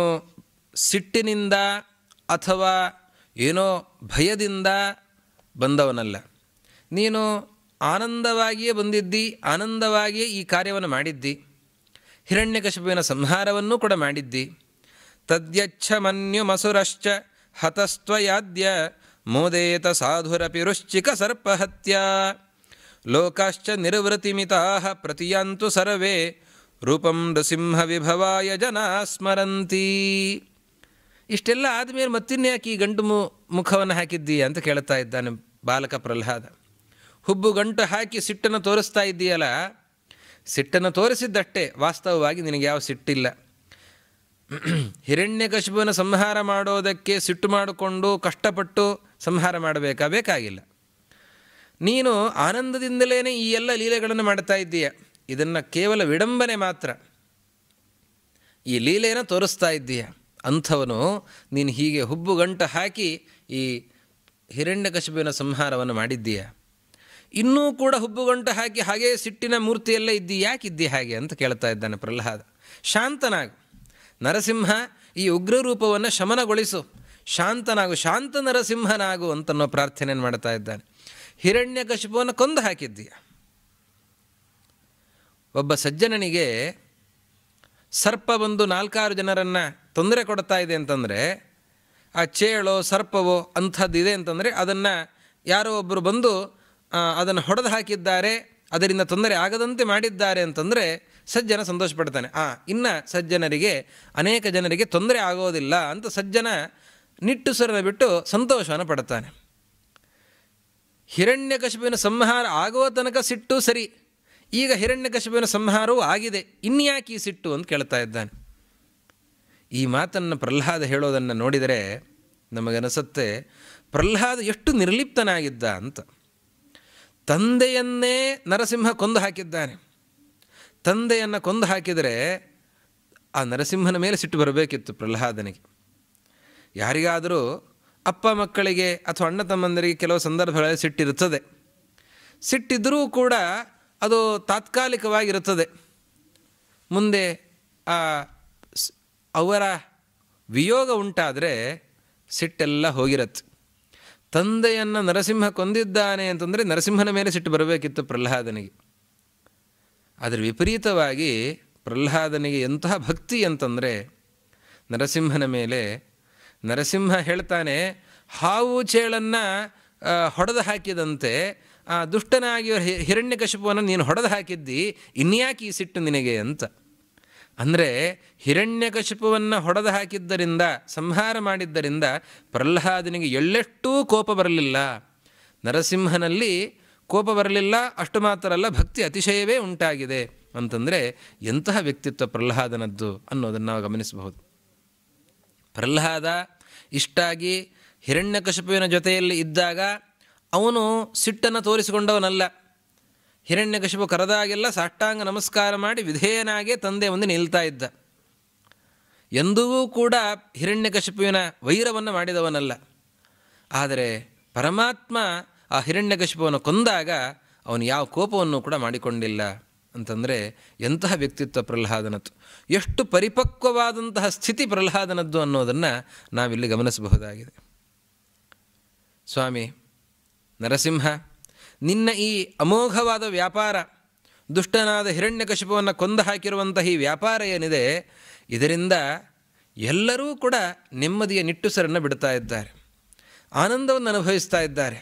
[SPEAKER 1] ಸಿಟ್ಟಿನಿಂದ ಅಥವಾ ಏನೋ ಭಯದಿಂದ ಬಂದವನಲ್ಲ ನೀನು ಆನಂದವಾಗಿಯೇ ಬಂದಿದ್ದಿ ಆನಂದವಾಗಿಯೇ ಈ ಕಾರ್ಯವನ್ನು ಮಾಡಿದ್ದಿ ಹಿರಣ್ಯಕಶಿಪುವಿನ ಸಂಹಾರವನ್ನೂ ಕೂಡ ಮಾಡಿದ್ದಿ ತದ್ಯಚ್ಛ ಮಸುರಶ್ಚ ಹತಸ್ತ್ವಯಾದ್ಯ ಮೋದೇತ ಸಾಧುರಪಿ ಸರ್ಪಹತ್ಯ ಲೋಕಾಶ್ಚ ನಿರ್ವೃತಿಮಿತಾಹ ಪ್ರತಿಯಂತು ಸರ್ವೇ ರೂಪಂ ನೃಸಿಂಹ ವಿಭವಾಯ ಜನ ಸ್ಮರಂತೀ ಇಷ್ಟೆಲ್ಲ ಆದಮೇಲೆ ಮತ್ತಿನ್ಯಾಕೆ ಈ ಗಂಟು ಮು ಮುಖವನ್ನು ಹಾಕಿದ್ದೀಯ ಅಂತ ಕೇಳ್ತಾ ಇದ್ದಾನೆ ಬಾಲಕ ಪ್ರಹ್ಲಾದ ಹುಬ್ಬು ಗಂಟು ಹಾಕಿ ಸಿಟ್ಟನ್ನು ತೋರಿಸ್ತಾ ಇದ್ದೀಯಲ್ಲ ಸಿಟ್ಟನ್ನು ತೋರಿಸಿದ್ದಷ್ಟೇ ವಾಸ್ತವವಾಗಿ ನಿನಗೆ ಯಾವ ಸಿಟ್ಟಿಲ್ಲ ಹಿರಣ್ಯಕಶಿಪುವನ್ನು ಸಂಹಾರ ಮಾಡೋದಕ್ಕೆ ಸಿಟ್ಟು ಮಾಡಿಕೊಂಡು ಕಷ್ಟಪಟ್ಟು ಸಂಹಾರ ಮಾಡಬೇಕಾ ಬೇಕಾಗಿಲ್ಲ ನೀನು ಆನಂದದಿಂದಲೇ ಈ ಎಲ್ಲ ಲೀಲೆಗಳನ್ನು ಮಾಡ್ತಾ ಇದ್ದೀಯ ಇದನ್ನು ಕೇವಲ ವಿಡಂಬನೆ ಮಾತ್ರ ಈ ಲೀಲೆಯನ್ನು ತೋರಿಸ್ತಾ ಇದ್ದೀಯ ಅಂಥವನು ನೀನು ಹೀಗೆ ಹುಬ್ಬುಗಂಟು ಹಾಕಿ ಈ ಹಿರಣ್ಯಕಶಿಪಿನ ಸಂಹಾರವನ್ನು ಮಾಡಿದ್ದೀಯ ಇನ್ನೂ ಕೂಡ ಹುಬ್ಬುಗಂಟು ಹಾಕಿ ಹಾಗೇ ಸಿಟ್ಟಿನ ಮೂರ್ತಿಯೆಲ್ಲ ಇದ್ದಿ ಯಾಕಿದ್ದಿ ಹಾಗೆ ಅಂತ ಕೇಳ್ತಾ ಇದ್ದಾನೆ ಪ್ರಹ್ಲಾದ ಶಾಂತನಾಗ ನರಸಿಂಹ ಈ ಉಗ್ರರೂಪವನ್ನು ಶಮನಗೊಳಿಸು ಶಾಂತನಾಗು ಶಾಂತ ನರಸಿಂಹನಾಗು ಅಂತನ್ನೋ ಪ್ರಾರ್ಥನೆಯನ್ನು ಮಾಡ್ತಾ ಇದ್ದಾನೆ ಹಿರಣ್ಯ ಕಶಿಪವನ್ನು ಕೊಂದು ಹಾಕಿದ್ದೀಯ ಒಬ್ಬ ಸಜ್ಜನನಿಗೆ ಸರ್ಪ ಬಂದು ನಾಲ್ಕಾರು ಜನರನ್ನು ತೊಂದರೆ ಕೊಡ್ತಾ ಇದೆ ಅಂತಂದರೆ ಆ ಚೇಳೋ ಸರ್ಪವೋ ಅಂಥದ್ದಿದೆ ಅಂತಂದರೆ ಅದನ್ನು ಯಾರೋ ಒಬ್ಬರು ಬಂದು ಅದನ್ನು ಹೊಡೆದು ಹಾಕಿದ್ದಾರೆ ಅದರಿಂದ ತೊಂದರೆ ಆಗದಂತೆ ಮಾಡಿದ್ದಾರೆ ಅಂತಂದರೆ ಸಜ್ಜನ ಸಂತೋಷಪಡ್ತಾನೆ ಆ ಇನ್ನು ಸಜ್ಜನರಿಗೆ ಅನೇಕ ಜನರಿಗೆ ತೊಂದರೆ ಆಗೋದಿಲ್ಲ ಅಂತ ಸಜ್ಜನ ನಿಟ್ಟು ನಿಟ್ಟುಸರನ್ನು ಬಿಟ್ಟು ಸಂತೋಷವನ್ನು ಪಡುತ್ತಾನೆ ಹಿರಣ್ಯಕಶಿಪುವಿನ ಸಂಹಾರ ಆಗುವ ತನಕ ಸಿಟ್ಟು ಸರಿ ಈಗ ಹಿರಣ್ಯಕಶಿಪುವಿನ ಸಂಹಾರವೂ ಆಗಿದೆ ಇನ್ಯಾಕೆ ಈ ಸಿಟ್ಟು ಅಂತ ಕೇಳ್ತಾ ಇದ್ದಾನೆ ಈ ಮಾತನ್ನು ಪ್ರಹ್ಲಾದ ಹೇಳೋದನ್ನು ನೋಡಿದರೆ ನಮಗನಿಸುತ್ತೆ ಪ್ರಹ್ಲಾದ ಎಷ್ಟು ನಿರ್ಲಿಪ್ತನಾಗಿದ್ದ ಅಂತ ತಂದೆಯನ್ನೇ ನರಸಿಂಹ ಕೊಂದು ಹಾಕಿದ್ದಾನೆ ತಂದೆಯನ್ನು ಕೊಂದು ಹಾಕಿದರೆ ಆ ನರಸಿಂಹನ ಮೇಲೆ ಸಿಟ್ಟು ಬರಬೇಕಿತ್ತು ಪ್ರಹ್ಲಾದನಿಗೆ ಯಾರಿಗಾದರೂ ಅಪ್ಪ ಮಕ್ಕಳಿಗೆ ಅಥವಾ ಅಣ್ಣ ತಮ್ಮಂದರಿಗೆ ಕೆಲವು ಸಂದರ್ಭಗಳಲ್ಲಿ ಸಿಟ್ಟಿರುತ್ತದೆ ಸಿಟ್ಟಿದ್ದರೂ ಕೂಡ ಅದು ತಾತ್ಕಾಲಿಕವಾಗಿರುತ್ತದೆ ಮುಂದೆ ಆ ಅವರ ವಿಯೋಗ ಉಂಟಾದರೆ ಸಿಟ್ಟೆಲ್ಲ ಹೋಗಿರತ್ತೆ ತಂದೆಯನ್ನು ನರಸಿಂಹ ಕೊಂದಿದ್ದಾನೆ ಅಂತಂದರೆ ನರಸಿಂಹನ ಮೇಲೆ ಸಿಟ್ಟು ಬರಬೇಕಿತ್ತು ಪ್ರಹ್ಲಾದನಿಗೆ ಅದರ ವಿಪರೀತವಾಗಿ ಪ್ರಹ್ಲಾದನಿಗೆ ಎಂತಹ ಭಕ್ತಿ ಅಂತಂದರೆ ನರಸಿಂಹನ ಮೇಲೆ ನರಸಿಂಹ ಹೇಳ್ತಾನೆ ಹಾವು ಚೇಳನ್ನು ಹೊಡೆದು ಹಾಕಿದಂತೆ ಆ ಹಿರಣ್ಯ ಹಿರಣ್ಯಕಶಿಪುವನ್ನು ನೀನು ಹೊಡೆದು ಹಾಕಿದ್ದಿ ಇನ್ಯಾಕೆ ಈ ಸಿಟ್ಟು ನಿನಗೆ ಅಂತ ಅಂದರೆ ಹಿರಣ್ಯಕಶಿಪುವನ್ನು ಹೊಡೆದು ಹಾಕಿದ್ದರಿಂದ ಸಂಹಾರ ಮಾಡಿದ್ದರಿಂದ ಪ್ರಹ್ಲಾದನಿಗೆ ಎಳ್ಳೆಷ್ಟೂ ಕೋಪ ಬರಲಿಲ್ಲ ನರಸಿಂಹನಲ್ಲಿ ಕೋಪ ಬರಲಿಲ್ಲ ಅಷ್ಟು ಮಾತ್ರ ಅಲ್ಲ ಭಕ್ತಿ ಅತಿಶಯವೇ ಉಂಟಾಗಿದೆ ಅಂತಂದರೆ ಎಂತಹ ವ್ಯಕ್ತಿತ್ವ ಪ್ರಹ್ಲಾದನದ್ದು ಅನ್ನೋದನ್ನು ನಾವು ಗಮನಿಸಬಹುದು ಪ್ರಹ್ಲಾದ ಇಷ್ಟಾಗಿ ಹಿರಣ್ಯಕಶಿಪುವಿನ ಜೊತೆಯಲ್ಲಿ ಇದ್ದಾಗ ಅವನು ಸಿಟ್ಟನ್ನು ತೋರಿಸಿಕೊಂಡವನಲ್ಲ ಹಿರಣ್ಯಕಶಿಪು ಕರೆದಾಗೆಲ್ಲ ಸಾಷ್ಟಾಂಗ ನಮಸ್ಕಾರ ಮಾಡಿ ವಿಧೇಯನಾಗೆ ತಂದೆ ಮುಂದೆ ನಿಲ್ತಾ ಇದ್ದ ಎಂದಿಗೂ ಕೂಡ ಹಿರಣ್ಯಕಶಿಪುವಿನ ವೈರವನ್ನು ಮಾಡಿದವನಲ್ಲ ಆದರೆ ಪರಮಾತ್ಮ ಆ ಹಿರಣ್ಯಕಶಿಪುವನ್ನು ಕೊಂದಾಗ ಅವನು ಯಾವ ಕೋಪವನ್ನು ಕೂಡ ಮಾಡಿಕೊಂಡಿಲ್ಲ ಅಂತಂದರೆ ಎಂತಹ ವ್ಯಕ್ತಿತ್ವ ಪ್ರಹ್ಲಾದನತು ಎಷ್ಟು ಪರಿಪಕ್ವವಾದಂತಹ ಸ್ಥಿತಿ ಪ್ರಹ್ಲಾದನದ್ದು ಅನ್ನೋದನ್ನು ನಾವಿಲ್ಲಿ ಗಮನಿಸಬಹುದಾಗಿದೆ ಸ್ವಾಮಿ ನರಸಿಂಹ ನಿನ್ನ ಈ ಅಮೋಘವಾದ ವ್ಯಾಪಾರ ದುಷ್ಟನಾದ ಹಿರಣ್ಯಕಶಿಪವನ್ನು ಕೊಂದು ಹಾಕಿರುವಂತಹ ಈ ವ್ಯಾಪಾರ ಏನಿದೆ ಇದರಿಂದ ಎಲ್ಲರೂ ಕೂಡ ನೆಮ್ಮದಿಯ ನಿಟ್ಟುಸರನ್ನು ಬಿಡ್ತಾ ಇದ್ದಾರೆ ಆನಂದವನ್ನು ಅನುಭವಿಸ್ತಾ ಇದ್ದಾರೆ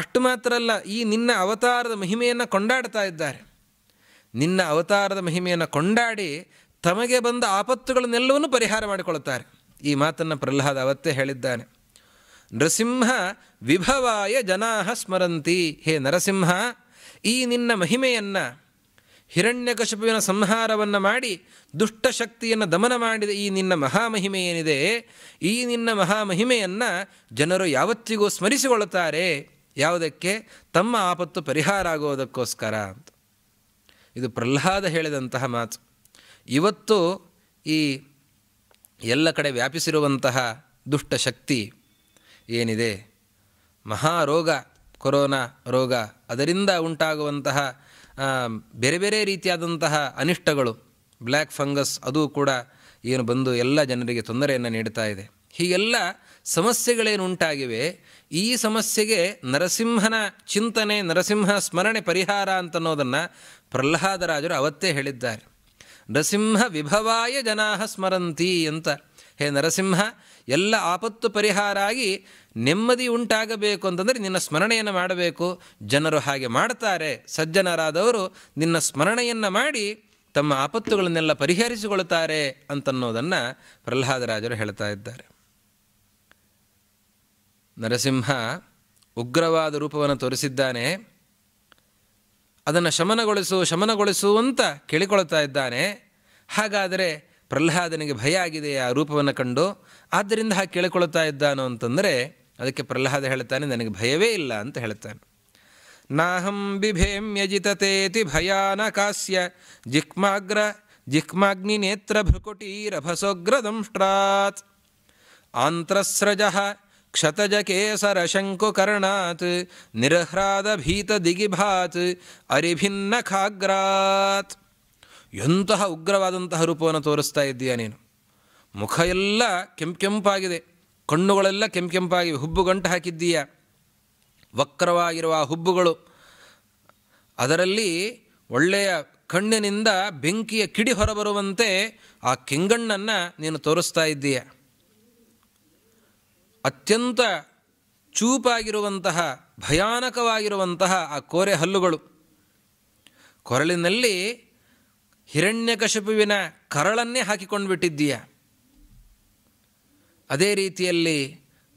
[SPEAKER 1] ಅಷ್ಟು ಮಾತ್ರ ಅಲ್ಲ ಈ ನಿನ್ನ ಅವತಾರದ ಮಹಿಮೆಯನ್ನು ಕೊಂಡಾಡ್ತಾ ಇದ್ದಾರೆ ನಿನ್ನ ಅವತಾರದ ಮಹಿಮೆಯನ್ನು ಕೊಂಡಾಡಿ ತಮಗೆ ಬಂದ ಆಪತ್ತುಗಳನ್ನೆಲ್ಲವನ್ನೂ ಪರಿಹಾರ ಮಾಡಿಕೊಳ್ಳುತ್ತಾರೆ ಈ ಮಾತನ್ನು ಪ್ರಹ್ಲಾದ ಅವತ್ತೇ ಹೇಳಿದ್ದಾನೆ ನೃಸಿಂಹ ವಿಭವಾಯ ಜನಾಹ ಸ್ಮರಂತಿ ಹೇ ನರಸಿಂಹ ಈ ನಿನ್ನ ಮಹಿಮೆಯನ್ನು ಹಿರಣ್ಯಕಶಪುವಿನ ಸಂಹಾರವನ್ನು ಮಾಡಿ ದುಷ್ಟಶಕ್ತಿಯನ್ನು ದಮನ ಮಾಡಿದ ಈ ನಿನ್ನ ಮಹಾಮಹಿಮೆ ಏನಿದೆ ಈ ನಿನ್ನ ಮಹಾಮಹಿಮೆಯನ್ನು ಜನರು ಯಾವತ್ತಿಗೂ ಸ್ಮರಿಸಿಕೊಳ್ಳುತ್ತಾರೆ ಯಾವುದಕ್ಕೆ ತಮ್ಮ ಆಪತ್ತು ಪರಿಹಾರ ಆಗೋದಕ್ಕೋಸ್ಕರ ಅಂತ ಇದು ಪ್ರಹ್ಲಾದ ಹೇಳಿದಂತಹ ಮಾತು ಇವತ್ತು ಈ ಎಲ್ಲ ಕಡೆ ವ್ಯಾಪಿಸಿರುವಂತಹ ದುಷ್ಟಶಕ್ತಿ ಏನಿದೆ ಮಹಾರೋಗ ಕೊರೋನಾ ರೋಗ ಅದರಿಂದ ಉಂಟಾಗುವಂತಹ ಬೇರೆ ಬೇರೆ ರೀತಿಯಾದಂತಹ ಅನಿಷ್ಟಗಳು ಬ್ಲ್ಯಾಕ್ ಫಂಗಸ್ ಅದು ಕೂಡ ಏನು ಬಂದು ಎಲ್ಲ ಜನರಿಗೆ ತೊಂದರೆಯನ್ನು ನೀಡ್ತಾ ಇದೆ ಹೀಗೆಲ್ಲ ಸಮಸ್ಯೆಗಳೇನು ಉಂಟಾಗಿವೆ ಈ ಸಮಸ್ಯೆಗೆ ನರಸಿಂಹನ ಚಿಂತನೆ ನರಸಿಂಹ ಸ್ಮರಣೆ ಪರಿಹಾರ ಅಂತನ್ನೋದನ್ನು ಪ್ರಹ್ಲಾದರಾಜರು ಅವತ್ತೇ ಹೇಳಿದ್ದಾರೆ ನರಸಿಂಹ ವಿಭವಾಯ ಜನಾ ಸ್ಮರಂತಿ ಅಂತ ಹೇ ನರಸಿಂಹ ಎಲ್ಲ ಆಪತ್ತು ಪರಿಹಾರ ಆಗಿ ನೆಮ್ಮದಿ ಉಂಟಾಗಬೇಕು ಅಂತಂದರೆ ನಿನ್ನ ಸ್ಮರಣೆಯನ್ನು ಮಾಡಬೇಕು ಜನರು ಹಾಗೆ ಮಾಡ್ತಾರೆ ಸಜ್ಜನರಾದವರು ನಿನ್ನ ಸ್ಮರಣೆಯನ್ನು ಮಾಡಿ ತಮ್ಮ ಆಪತ್ತುಗಳನ್ನೆಲ್ಲ ಪರಿಹರಿಸಿಕೊಳ್ತಾರೆ ಅಂತನ್ನೋದನ್ನು ಪ್ರಹ್ಲಾದರಾಜರು ಹೇಳ್ತಾ ಇದ್ದಾರೆ ನರಸಿಂಹ ಉಗ್ರವಾದ ರೂಪವನ್ನು ತೋರಿಸಿದ್ದಾನೆ ಅದನ್ನು ಶಮನಗೊಳಿಸು ಶಮನಗೊಳಿಸು ಅಂತ ಕೇಳಿಕೊಳ್ತಾ ಇದ್ದಾನೆ ಹಾಗಾದರೆ ಪ್ರಹ್ಲಾದನಿಗೆ ಭಯ ಆಗಿದೆ ಆ ರೂಪವನ್ನು ಕಂಡು ಆದ್ದರಿಂದ ಹಾಗೆ ಕೇಳಿಕೊಳ್ತಾ ಇದ್ದಾನೋ ಅಂತಂದರೆ ಅದಕ್ಕೆ ಪ್ರಹ್ಲಾದ ಹೇಳ್ತಾನೆ ನನಗೆ ಭಯವೇ ಇಲ್ಲ ಅಂತ ಹೇಳ್ತಾನೆ ನಾಹಂ ಬಿಭೇಮ್ಯಜಿತತೇತಿ ಭಯಾನ ಕಾಸ್ಯ ಜಿಕ್ಮಾಗ್ರ ಜಿಕ್ಮಾಗ್ನಿ ನೇತ್ರ ಭೃಕುಟೀರಭಸೋಗ್ರದಂಷ್ಟ್ರಾತ್ ಆಂತ್ರಸ್ರಜಃ ಭೀತ ನಿರಹ್ರಾದ ದಿಗಿಭಾತ್ ಅರಿಭಿನ್ನ ಖಾಗ್ರಾತ್ ಎಂತಹ ಉಗ್ರವಾದಂತಹ ರೂಪವನ್ನು ತೋರಿಸ್ತಾ ಇದ್ದೀಯ ನೀನು ಮುಖ ಎಲ್ಲ ಕೆಂಪಾಗಿದೆ ಕಣ್ಣುಗಳೆಲ್ಲ ಕೆಂಪಾಗಿವೆ ಹುಬ್ಬು ಗಂಟು ಹಾಕಿದ್ದೀಯ ವಕ್ರವಾಗಿರುವ ಹುಬ್ಬುಗಳು ಅದರಲ್ಲಿ ಒಳ್ಳೆಯ ಕಣ್ಣಿನಿಂದ ಬೆಂಕಿಯ ಕಿಡಿ ಹೊರಬರುವಂತೆ ಆ ಕೆಂಗಣ್ಣನ್ನು ನೀನು ತೋರಿಸ್ತಾ ಇದ್ದೀಯಾ ಅತ್ಯಂತ ಚೂಪಾಗಿರುವಂತಹ ಭಯಾನಕವಾಗಿರುವಂತಹ ಆ ಕೋರೆ ಹಲ್ಲುಗಳು ಕೊರಳಿನಲ್ಲಿ ಹಿರಣ್ಯಕಶಪುವಿನ ಕರಳನ್ನೇ ಹಾಕಿಕೊಂಡು ಬಿಟ್ಟಿದ್ದೀಯ ಅದೇ ರೀತಿಯಲ್ಲಿ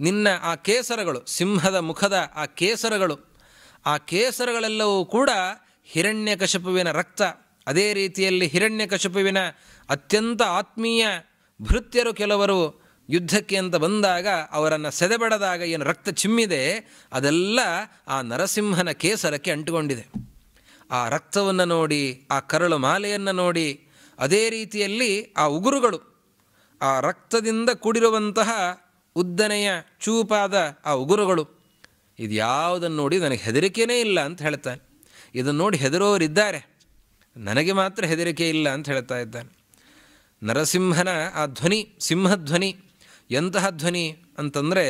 [SPEAKER 1] ನಿನ್ನ ಆ ಕೇಸರಗಳು ಸಿಂಹದ ಮುಖದ ಆ ಕೇಸರಗಳು ಆ ಕೇಸರಗಳೆಲ್ಲವೂ ಕೂಡ ಹಿರಣ್ಯಕಶಪುವಿನ ರಕ್ತ ಅದೇ ರೀತಿಯಲ್ಲಿ ಹಿರಣ್ಯಕಶಪುವಿನ ಅತ್ಯಂತ ಆತ್ಮೀಯ ಭೃತ್ಯರು ಕೆಲವರು ಯುದ್ಧಕ್ಕೆ ಅಂತ ಬಂದಾಗ ಅವರನ್ನು ಸೆದೆಬಡದಾಗ ಏನು ರಕ್ತ ಚಿಮ್ಮಿದೆ ಅದೆಲ್ಲ ಆ ನರಸಿಂಹನ ಕೇಸರಕ್ಕೆ ಅಂಟುಕೊಂಡಿದೆ ಆ ರಕ್ತವನ್ನು ನೋಡಿ ಆ ಕರಳು ಮಾಲೆಯನ್ನು ನೋಡಿ ಅದೇ ರೀತಿಯಲ್ಲಿ ಆ ಉಗುರುಗಳು ಆ ರಕ್ತದಿಂದ ಕೂಡಿರುವಂತಹ ಉದ್ದನೆಯ ಚೂಪಾದ ಆ ಉಗುರುಗಳು ಇದು ಯಾವುದನ್ನು ನೋಡಿ ನನಗೆ ಹೆದರಿಕೆಯೇ ಇಲ್ಲ ಅಂತ ಹೇಳ್ತಾನೆ ಇದನ್ನು ನೋಡಿ ಹೆದರೋರಿದ್ದಾರೆ ನನಗೆ ಮಾತ್ರ ಹೆದರಿಕೆ ಇಲ್ಲ ಅಂತ ಹೇಳ್ತಾ ಇದ್ದಾನೆ ನರಸಿಂಹನ ಆ ಧ್ವನಿ ಸಿಂಹಧ್ವನಿ ಎಂತಹ ಧ್ವನಿ ಅಂತಂದರೆ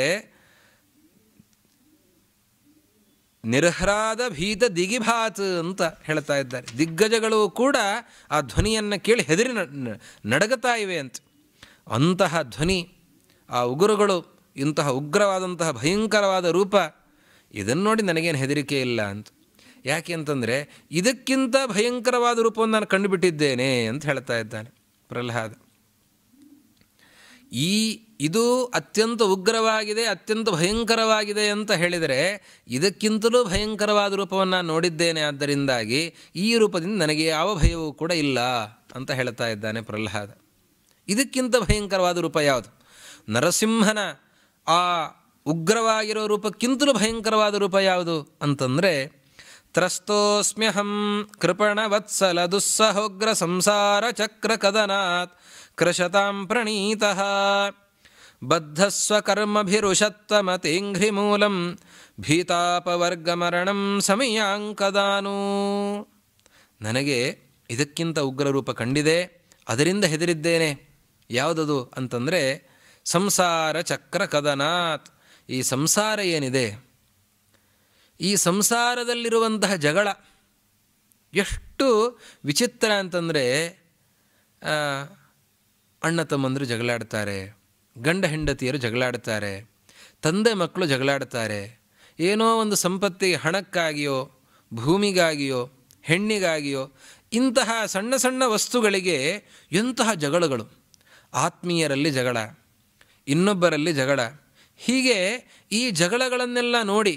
[SPEAKER 1] ನಿರ್ಹರಾದ ಭೀತ ದಿಗಿಭಾತ್ ಅಂತ ಹೇಳ್ತಾ ಇದ್ದಾರೆ ದಿಗ್ಗಜಗಳು ಕೂಡ ಆ ಧ್ವನಿಯನ್ನು ಕೇಳಿ ಹೆದರಿ ನಡಗತಾ ಇವೆ ಅಂತ ಅಂತಹ ಧ್ವನಿ ಆ ಉಗುರುಗಳು ಇಂತಹ ಉಗ್ರವಾದಂತಹ ಭಯಂಕರವಾದ ರೂಪ ಇದನ್ನು ನೋಡಿ ನನಗೇನು ಹೆದರಿಕೆ ಇಲ್ಲ ಅಂತ ಯಾಕೆ ಅಂತಂದರೆ ಇದಕ್ಕಿಂತ ಭಯಂಕರವಾದ ರೂಪವನ್ನು ನಾನು ಕಂಡುಬಿಟ್ಟಿದ್ದೇನೆ ಅಂತ ಹೇಳ್ತಾ ಇದ್ದಾನೆ ಪ್ರಹ್ಲಾದ ಈ ಇದು ಅತ್ಯಂತ ಉಗ್ರವಾಗಿದೆ ಅತ್ಯಂತ ಭಯಂಕರವಾಗಿದೆ ಅಂತ ಹೇಳಿದರೆ ಇದಕ್ಕಿಂತಲೂ ಭಯಂಕರವಾದ ರೂಪವನ್ನು ನೋಡಿದ್ದೇನೆ ಆದ್ದರಿಂದಾಗಿ ಈ ರೂಪದಿಂದ ನನಗೆ ಯಾವ ಭಯವೂ ಕೂಡ ಇಲ್ಲ ಅಂತ ಹೇಳ್ತಾ ಇದ್ದಾನೆ ಪ್ರಹ್ಲಾದ ಇದಕ್ಕಿಂತ ಭಯಂಕರವಾದ ರೂಪ ಯಾವುದು ನರಸಿಂಹನ ಆ ಉಗ್ರವಾಗಿರೋ ರೂಪಕ್ಕಿಂತಲೂ ಭಯಂಕರವಾದ ರೂಪ ಯಾವುದು ಅಂತಂದರೆ ತ್ರಸ್ತೋಸ್ಮ್ಯಹಂ ವತ್ಸಲ ದುಸ್ಸಹೋಗ್ರ ಸಂಸಾರ ಚಕ್ರ ಕದನಾತ್ ಕೃಶತಾಂ ಪ್ರಣೀತಃ ಬದ್ಧಸ್ವಕರ್ಮಭಿರುಷತ್ತಮತೀಂಘ್ರಿಮೂಲಂ ಭೀತಾಪವರ್ಗಮರಣಂ ಸಮಯಾಂಕದಾನೂ ನನಗೆ ಇದಕ್ಕಿಂತ ಉಗ್ರರೂಪ ಕಂಡಿದೆ ಅದರಿಂದ ಹೆದರಿದ್ದೇನೆ ಯಾವುದದು ಅಂತಂದರೆ ಸಂಸಾರ ಚಕ್ರ ಕದನಾತ್ ಈ ಸಂಸಾರ ಏನಿದೆ ಈ ಸಂಸಾರದಲ್ಲಿರುವಂತಹ ಜಗಳ ಎಷ್ಟು ವಿಚಿತ್ರ ಅಂತಂದರೆ ಅಣ್ಣ ತಮ್ಮಂದರು ಜಗಳಾಡ್ತಾರೆ ಗಂಡ ಹೆಂಡತಿಯರು ಜಗಳಾಡ್ತಾರೆ ತಂದೆ ಮಕ್ಕಳು ಜಗಳಾಡ್ತಾರೆ ಏನೋ ಒಂದು ಸಂಪತ್ತಿಗೆ ಹಣಕ್ಕಾಗಿಯೋ ಭೂಮಿಗಾಗಿಯೋ ಹೆಣ್ಣಿಗಾಗಿಯೋ ಇಂತಹ ಸಣ್ಣ ಸಣ್ಣ ವಸ್ತುಗಳಿಗೆ ಎಂತಹ ಜಗಳಗಳು ಆತ್ಮೀಯರಲ್ಲಿ ಜಗಳ ಇನ್ನೊಬ್ಬರಲ್ಲಿ ಜಗಳ ಹೀಗೆ ಈ ಜಗಳಗಳನ್ನೆಲ್ಲ ನೋಡಿ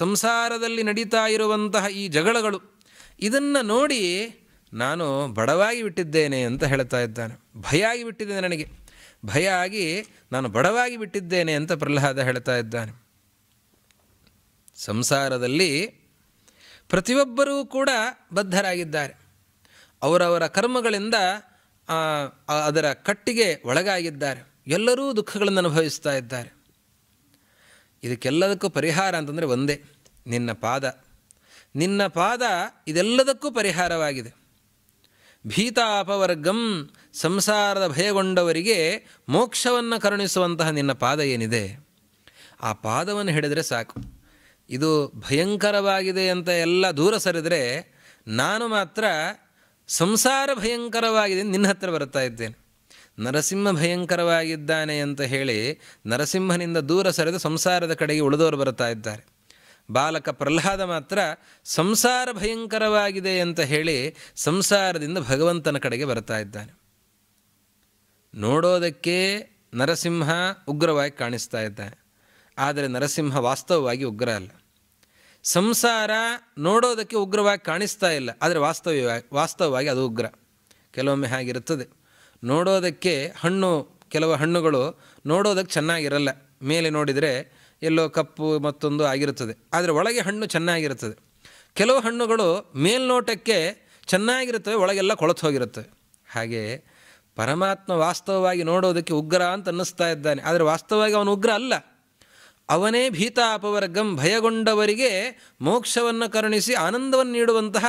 [SPEAKER 1] ಸಂಸಾರದಲ್ಲಿ ನಡೀತಾ ಇರುವಂತಹ ಈ ಜಗಳಗಳು ಇದನ್ನು ನೋಡಿ ನಾನು ಬಡವಾಗಿ ಬಿಟ್ಟಿದ್ದೇನೆ ಅಂತ ಹೇಳ್ತಾ ಇದ್ದಾನೆ ಭಯ ಆಗಿ ಬಿಟ್ಟಿದ್ದೇನೆ ನನಗೆ ಭಯ ಆಗಿ ನಾನು ಬಡವಾಗಿ ಬಿಟ್ಟಿದ್ದೇನೆ ಅಂತ ಪ್ರಹ್ಲಾದ ಹೇಳ್ತಾ ಇದ್ದಾನೆ ಸಂಸಾರದಲ್ಲಿ ಪ್ರತಿಯೊಬ್ಬರೂ ಕೂಡ ಬದ್ಧರಾಗಿದ್ದಾರೆ ಅವರವರ ಕರ್ಮಗಳಿಂದ ಅದರ ಕಟ್ಟಿಗೆ ಒಳಗಾಗಿದ್ದಾರೆ ಎಲ್ಲರೂ ದುಃಖಗಳನ್ನು ಅನುಭವಿಸ್ತಾ ಇದ್ದಾರೆ ಇದಕ್ಕೆಲ್ಲದಕ್ಕೂ ಪರಿಹಾರ ಅಂತಂದರೆ ಒಂದೇ ನಿನ್ನ ಪಾದ ನಿನ್ನ ಪಾದ ಇದೆಲ್ಲದಕ್ಕೂ ಪರಿಹಾರವಾಗಿದೆ ಭೀತಾಪವರ್ಗಂ ಸಂಸಾರದ ಭಯಗೊಂಡವರಿಗೆ ಮೋಕ್ಷವನ್ನು ಕರುಣಿಸುವಂತಹ ನಿನ್ನ ಪಾದ ಏನಿದೆ ಆ ಪಾದವನ್ನು ಹಿಡಿದರೆ ಸಾಕು ಇದು ಭಯಂಕರವಾಗಿದೆ ಅಂತ ಎಲ್ಲ ದೂರ ಸರಿದರೆ ನಾನು ಮಾತ್ರ ಸಂಸಾರ ಭಯಂಕರವಾಗಿದೆ ನಿನ್ನ ಹತ್ರ ಬರ್ತಾ ಇದ್ದೇನೆ ನರಸಿಂಹ ಭಯಂಕರವಾಗಿದ್ದಾನೆ ಅಂತ ಹೇಳಿ ನರಸಿಂಹನಿಂದ ದೂರ ಸರಿದು ಸಂಸಾರದ ಕಡೆಗೆ ಉಳಿದವರು ಬರ್ತಾ ಇದ್ದಾರೆ ಬಾಲಕ ಪ್ರಹ್ಲಾದ ಮಾತ್ರ ಸಂಸಾರ ಭಯಂಕರವಾಗಿದೆ ಅಂತ ಹೇಳಿ ಸಂಸಾರದಿಂದ ಭಗವಂತನ ಕಡೆಗೆ ಬರ್ತಾ ಇದ್ದಾನೆ ನೋಡೋದಕ್ಕೆ ನರಸಿಂಹ ಉಗ್ರವಾಗಿ ಕಾಣಿಸ್ತಾ ಇದ್ದ ಆದರೆ ನರಸಿಂಹ ವಾಸ್ತವವಾಗಿ ಉಗ್ರ ಅಲ್ಲ ಸಂಸಾರ ನೋಡೋದಕ್ಕೆ ಉಗ್ರವಾಗಿ ಕಾಣಿಸ್ತಾ ಇಲ್ಲ ಆದರೆ ವಾಸ್ತವ್ಯ ವಾಸ್ತವವಾಗಿ ಅದು ಉಗ್ರ ಕೆಲವೊಮ್ಮೆ ಹಾಗಿರುತ್ತದೆ ನೋಡೋದಕ್ಕೆ ಹಣ್ಣು ಕೆಲವು ಹಣ್ಣುಗಳು ನೋಡೋದಕ್ಕೆ ಚೆನ್ನಾಗಿರಲ್ಲ ಮೇಲೆ ನೋಡಿದರೆ ಎಲ್ಲೋ ಕಪ್ಪು ಮತ್ತೊಂದು ಆಗಿರುತ್ತದೆ ಆದರೆ ಒಳಗೆ ಹಣ್ಣು ಚೆನ್ನಾಗಿರುತ್ತದೆ ಕೆಲವು ಹಣ್ಣುಗಳು ಮೇಲ್ನೋಟಕ್ಕೆ ಚೆನ್ನಾಗಿರುತ್ತವೆ ಒಳಗೆಲ್ಲ ಕೊಳತು ಹೋಗಿರುತ್ತವೆ ಹಾಗೆಯೇ ಪರಮಾತ್ಮ ವಾಸ್ತವವಾಗಿ ನೋಡೋದಕ್ಕೆ ಉಗ್ರ ಅಂತ ಅನ್ನಿಸ್ತಾ ಇದ್ದಾನೆ ಆದರೆ ವಾಸ್ತವವಾಗಿ ಅವನು ಉಗ್ರ ಅಲ್ಲ ಅವನೇ ಭೀತಾ ಅಪವರ್ಗಂ ಭಯಗೊಂಡವರಿಗೆ ಮೋಕ್ಷವನ್ನು ಕರುಣಿಸಿ ಆನಂದವನ್ನು ನೀಡುವಂತಹ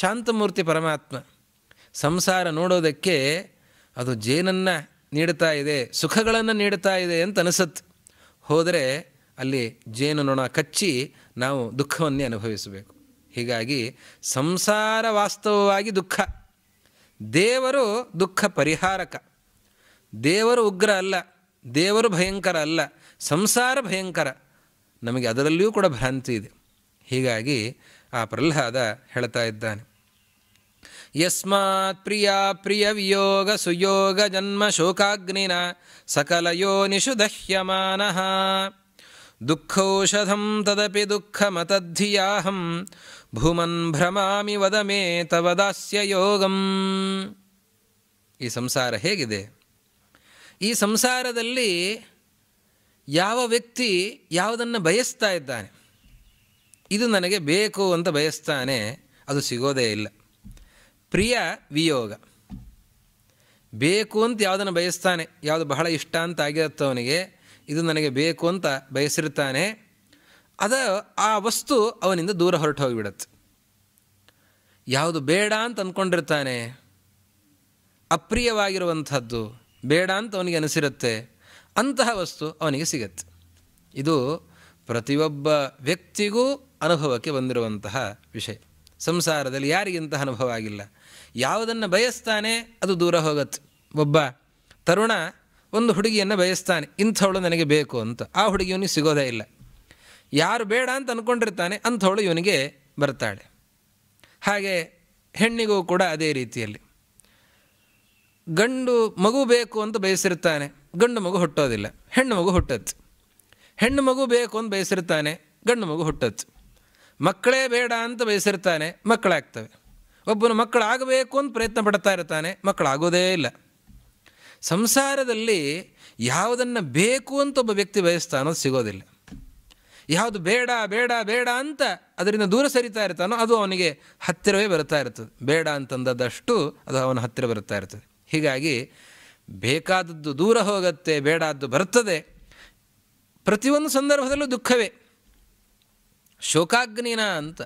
[SPEAKER 1] ಶಾಂತಮೂರ್ತಿ ಪರಮಾತ್ಮ ಸಂಸಾರ ನೋಡೋದಕ್ಕೆ ಅದು ಜೇನನ್ನು ನೀಡ್ತಾ ಇದೆ ಸುಖಗಳನ್ನು ನೀಡ್ತಾ ಇದೆ ಅಂತ ಅನಿಸುತ್ತೆ ಹೋದರೆ ಅಲ್ಲಿ ಜೇನು ನೊಣ ಕಚ್ಚಿ ನಾವು ದುಃಖವನ್ನೇ ಅನುಭವಿಸಬೇಕು ಹೀಗಾಗಿ ಸಂಸಾರ ವಾಸ್ತವವಾಗಿ ದುಃಖ ದೇವರು ದುಃಖ ಪರಿಹಾರಕ ದೇವರು ಉಗ್ರ ಅಲ್ಲ ದೇವರು ಭಯಂಕರ ಅಲ್ಲ ಸಂಸಾರ ಭಯಂಕರ ನಮಗೆ ಅದರಲ್ಲಿಯೂ ಕೂಡ ಭ್ರಾಂತಿ ಇದೆ ಹೀಗಾಗಿ ಆ ಪ್ರಹ್ಲಾದ ಹೇಳ್ತಾ ಇದ್ದಾನೆ ಯಸ್ಮಾತ್ ಪ್ರಿಯ ಪ್ರಿಯ ವಿಯೋಗ ಸುಯೋಗ ಜನ್ಮ ಶೋಕಾಗ್ನಿನ ಸಕಲಯೋ ನಿಷು ದಹ್ಯಮಾನ ದುಃಖೌಷಧಂ ತದಪಿ ಮತದ್ಧಿಯಾಹಂ ಭೂಮನ್ ಭ್ರಮಾಮಿ ವದ ಮೇ ತವ ಯೋಗಂ ಈ ಸಂಸಾರ ಹೇಗಿದೆ ಈ ಸಂಸಾರದಲ್ಲಿ ಯಾವ ವ್ಯಕ್ತಿ ಯಾವುದನ್ನು ಬಯಸ್ತಾ ಇದ್ದಾನೆ ಇದು ನನಗೆ ಬೇಕು ಅಂತ ಬಯಸ್ತಾನೆ ಅದು ಸಿಗೋದೇ ಇಲ್ಲ ಪ್ರಿಯ ವಿಯೋಗ ಬೇಕು ಅಂತ ಯಾವುದನ್ನು ಬಯಸ್ತಾನೆ ಯಾವುದು ಬಹಳ ಇಷ್ಟ ಅಂತ ಆಗಿರುತ್ತವನಿಗೆ ಇದು ನನಗೆ ಬೇಕು ಅಂತ ಬಯಸಿರ್ತಾನೆ ಅದ ಆ ವಸ್ತು ಅವನಿಂದ ದೂರ ಹೊರಟು ಹೋಗಿಬಿಡುತ್ತೆ ಯಾವುದು ಬೇಡ ಅಂತ ಅಂದ್ಕೊಂಡಿರ್ತಾನೆ ಅಪ್ರಿಯವಾಗಿರುವಂಥದ್ದು ಬೇಡ ಅಂತ ಅವನಿಗೆ ಅನಿಸಿರುತ್ತೆ ಅಂತಹ ವಸ್ತು ಅವನಿಗೆ ಸಿಗತ್ತೆ ಇದು ಪ್ರತಿಯೊಬ್ಬ ವ್ಯಕ್ತಿಗೂ ಅನುಭವಕ್ಕೆ ಬಂದಿರುವಂತಹ ವಿಷಯ ಸಂಸಾರದಲ್ಲಿ ಯಾರಿಗಿಂತಹ ಅನುಭವ ಆಗಿಲ್ಲ ಯಾವುದನ್ನು ಬಯಸ್ತಾನೆ ಅದು ದೂರ ಹೋಗತ್ತೆ ಒಬ್ಬ ತರುಣ ಒಂದು ಹುಡುಗಿಯನ್ನು ಬಯಸ್ತಾನೆ ಇಂಥವಳು ನನಗೆ ಬೇಕು ಅಂತ ಆ ಹುಡುಗಿಯವನಿಗೆ ಸಿಗೋದೇ ಇಲ್ಲ ಯಾರು ಬೇಡ ಅಂತ ಅಂದ್ಕೊಂಡಿರ್ತಾನೆ ಅಂಥವಳು ಇವನಿಗೆ ಬರ್ತಾಳೆ ಹಾಗೆ ಹೆಣ್ಣಿಗೂ ಕೂಡ ಅದೇ ರೀತಿಯಲ್ಲಿ ಗಂಡು ಮಗು ಬೇಕು ಅಂತ ಬಯಸಿರ್ತಾನೆ ಗಂಡು ಮಗು ಹುಟ್ಟೋದಿಲ್ಲ ಹೆಣ್ಣು ಮಗು ಹುಟ್ಟತ್ತೆ ಹೆಣ್ಣು ಮಗು ಬೇಕು ಅಂತ ಬಯಸಿರ್ತಾನೆ ಗಂಡು ಮಗು ಹುಟ್ಟತ್ತೆ ಮಕ್ಕಳೇ ಬೇಡ ಅಂತ ಬಯಸಿರ್ತಾನೆ ಮಕ್ಕಳಾಗ್ತವೆ ಒಬ್ಬನು ಮಕ್ಕಳಾಗಬೇಕು ಅಂತ ಪ್ರಯತ್ನ ಪಡ್ತಾ ಇರ್ತಾನೆ ಮಕ್ಕಳಾಗೋದೇ ಇಲ್ಲ ಸಂಸಾರದಲ್ಲಿ ಯಾವುದನ್ನು ಬೇಕು ಅಂತ ಒಬ್ಬ ವ್ಯಕ್ತಿ ಬಯಸ್ತಾನೋ ಸಿಗೋದಿಲ್ಲ ಯಾವುದು ಬೇಡ ಬೇಡ ಬೇಡ ಅಂತ ಅದರಿಂದ ದೂರ ಸರಿತಾ ಇರ್ತಾನೋ ಅದು ಅವನಿಗೆ ಹತ್ತಿರವೇ ಬರ್ತಾ ಇರ್ತದೆ ಬೇಡ ಅಂತಂದದಷ್ಟು ಅದು ಅವನ ಹತ್ತಿರ ಬರ್ತಾ ಇರ್ತದೆ ಹೀಗಾಗಿ ಬೇಕಾದದ್ದು ದೂರ ಹೋಗುತ್ತೆ ಬೇಡಾದ್ದು ಬರ್ತದೆ ಪ್ರತಿಯೊಂದು ಸಂದರ್ಭದಲ್ಲೂ ದುಃಖವೇ ಶೋಕಾಗ್ನಿನ ಅಂತ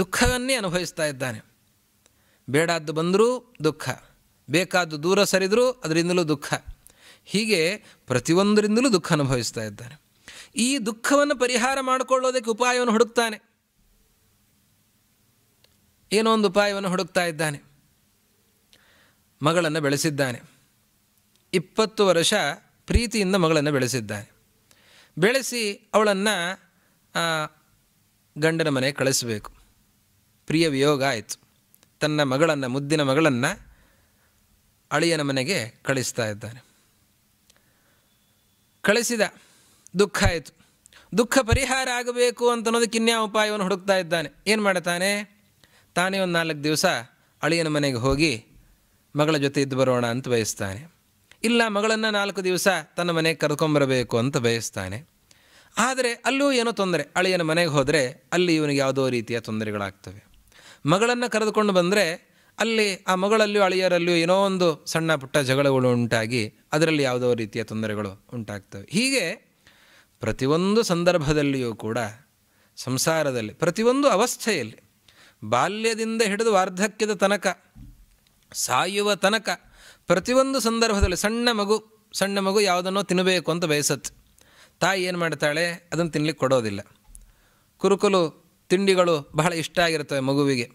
[SPEAKER 1] ದುಃಖವನ್ನೇ ಅನುಭವಿಸ್ತಾ ಇದ್ದಾನೆ ಬೇಡಾದ್ದು ಬಂದರೂ ದುಃಖ ಬೇಕಾದ್ದು ದೂರ ಸರಿದರೂ ಅದರಿಂದಲೂ ದುಃಖ ಹೀಗೆ ಪ್ರತಿಯೊಂದರಿಂದಲೂ ದುಃಖ ಅನುಭವಿಸ್ತಾ ಇದ್ದಾನೆ ಈ ದುಃಖವನ್ನು ಪರಿಹಾರ ಮಾಡಿಕೊಳ್ಳೋದಕ್ಕೆ ಉಪಾಯವನ್ನು ಹುಡುಕ್ತಾನೆ ಏನೋ ಒಂದು ಉಪಾಯವನ್ನು ಹುಡುಕ್ತಾ ಇದ್ದಾನೆ ಮಗಳನ್ನು ಬೆಳೆಸಿದ್ದಾನೆ ಇಪ್ಪತ್ತು ವರ್ಷ ಪ್ರೀತಿಯಿಂದ ಮಗಳನ್ನು ಬೆಳೆಸಿದ್ದಾನೆ ಬೆಳೆಸಿ ಅವಳನ್ನು ಗಂಡನ ಮನೆಗೆ ಕಳಿಸಬೇಕು ಪ್ರಿಯ ವಿಯೋಗ ಆಯಿತು ತನ್ನ ಮಗಳನ್ನು ಮುದ್ದಿನ ಮಗಳನ್ನು ಅಳಿಯನ ಮನೆಗೆ ಕಳಿಸ್ತಾ ಇದ್ದಾನೆ ಕಳಿಸಿದ ದುಃಖ ಆಯಿತು ದುಃಖ ಪರಿಹಾರ ಆಗಬೇಕು ಅಂತ ಅನ್ನೋದಕ್ಕೆ ಇನ್ಯಾವ ಉಪಾಯವನ್ನು ಹುಡುಕ್ತಾ ಇದ್ದಾನೆ ಏನು ಮಾಡ್ತಾನೆ ತಾನೇ ಒಂದು ನಾಲ್ಕು ದಿವಸ ಅಳಿಯನ ಮನೆಗೆ ಹೋಗಿ ಮಗಳ ಜೊತೆ ಇದ್ದು ಬರೋಣ ಅಂತ ಬಯಸ್ತಾನೆ ಇಲ್ಲ ಮಗಳನ್ನು ನಾಲ್ಕು ದಿವಸ ತನ್ನ ಮನೆಗೆ ಕರ್ಕೊಂಬರಬೇಕು ಅಂತ ಬಯಸ್ತಾನೆ ಆದರೆ ಅಲ್ಲೂ ಏನೋ ತೊಂದರೆ ಅಳಿಯನ ಮನೆಗೆ ಹೋದರೆ ಅಲ್ಲಿ ಇವನಿಗೆ ಯಾವುದೋ ರೀತಿಯ ತೊಂದರೆಗಳಾಗ್ತವೆ ಮಗಳನ್ನು ಕರೆದುಕೊಂಡು ಬಂದರೆ ಅಲ್ಲಿ ಆ ಮಗಳಲ್ಲೂ ಅಳಿಯರಲ್ಲಿಯೂ ಏನೋ ಒಂದು ಸಣ್ಣ ಪುಟ್ಟ ಜಗಳಗಳು ಉಂಟಾಗಿ ಅದರಲ್ಲಿ ಯಾವುದೋ ರೀತಿಯ ತೊಂದರೆಗಳು ಉಂಟಾಗ್ತವೆ ಹೀಗೆ ಪ್ರತಿಯೊಂದು ಸಂದರ್ಭದಲ್ಲಿಯೂ ಕೂಡ ಸಂಸಾರದಲ್ಲಿ ಪ್ರತಿಯೊಂದು ಅವಸ್ಥೆಯಲ್ಲಿ ಬಾಲ್ಯದಿಂದ ಹಿಡಿದು ವಾರ್ಧಕ್ಯದ ತನಕ ಸಾಯುವ ತನಕ ಪ್ರತಿಯೊಂದು ಸಂದರ್ಭದಲ್ಲಿ ಸಣ್ಣ ಮಗು ಸಣ್ಣ ಮಗು ಯಾವುದನ್ನೋ ತಿನ್ನಬೇಕು ಅಂತ ಬಯಸತ್ತೆ ತಾಯಿ ಏನು ಮಾಡ್ತಾಳೆ ಅದನ್ನು ತಿನ್ನಲಿಕ್ಕೆ ಕೊಡೋದಿಲ್ಲ ಕುರುಕುಲು ತಿಂಡಿಗಳು ಬಹಳ ಇಷ್ಟ ಆಗಿರುತ್ತವೆ ಮಗುವಿಗೆ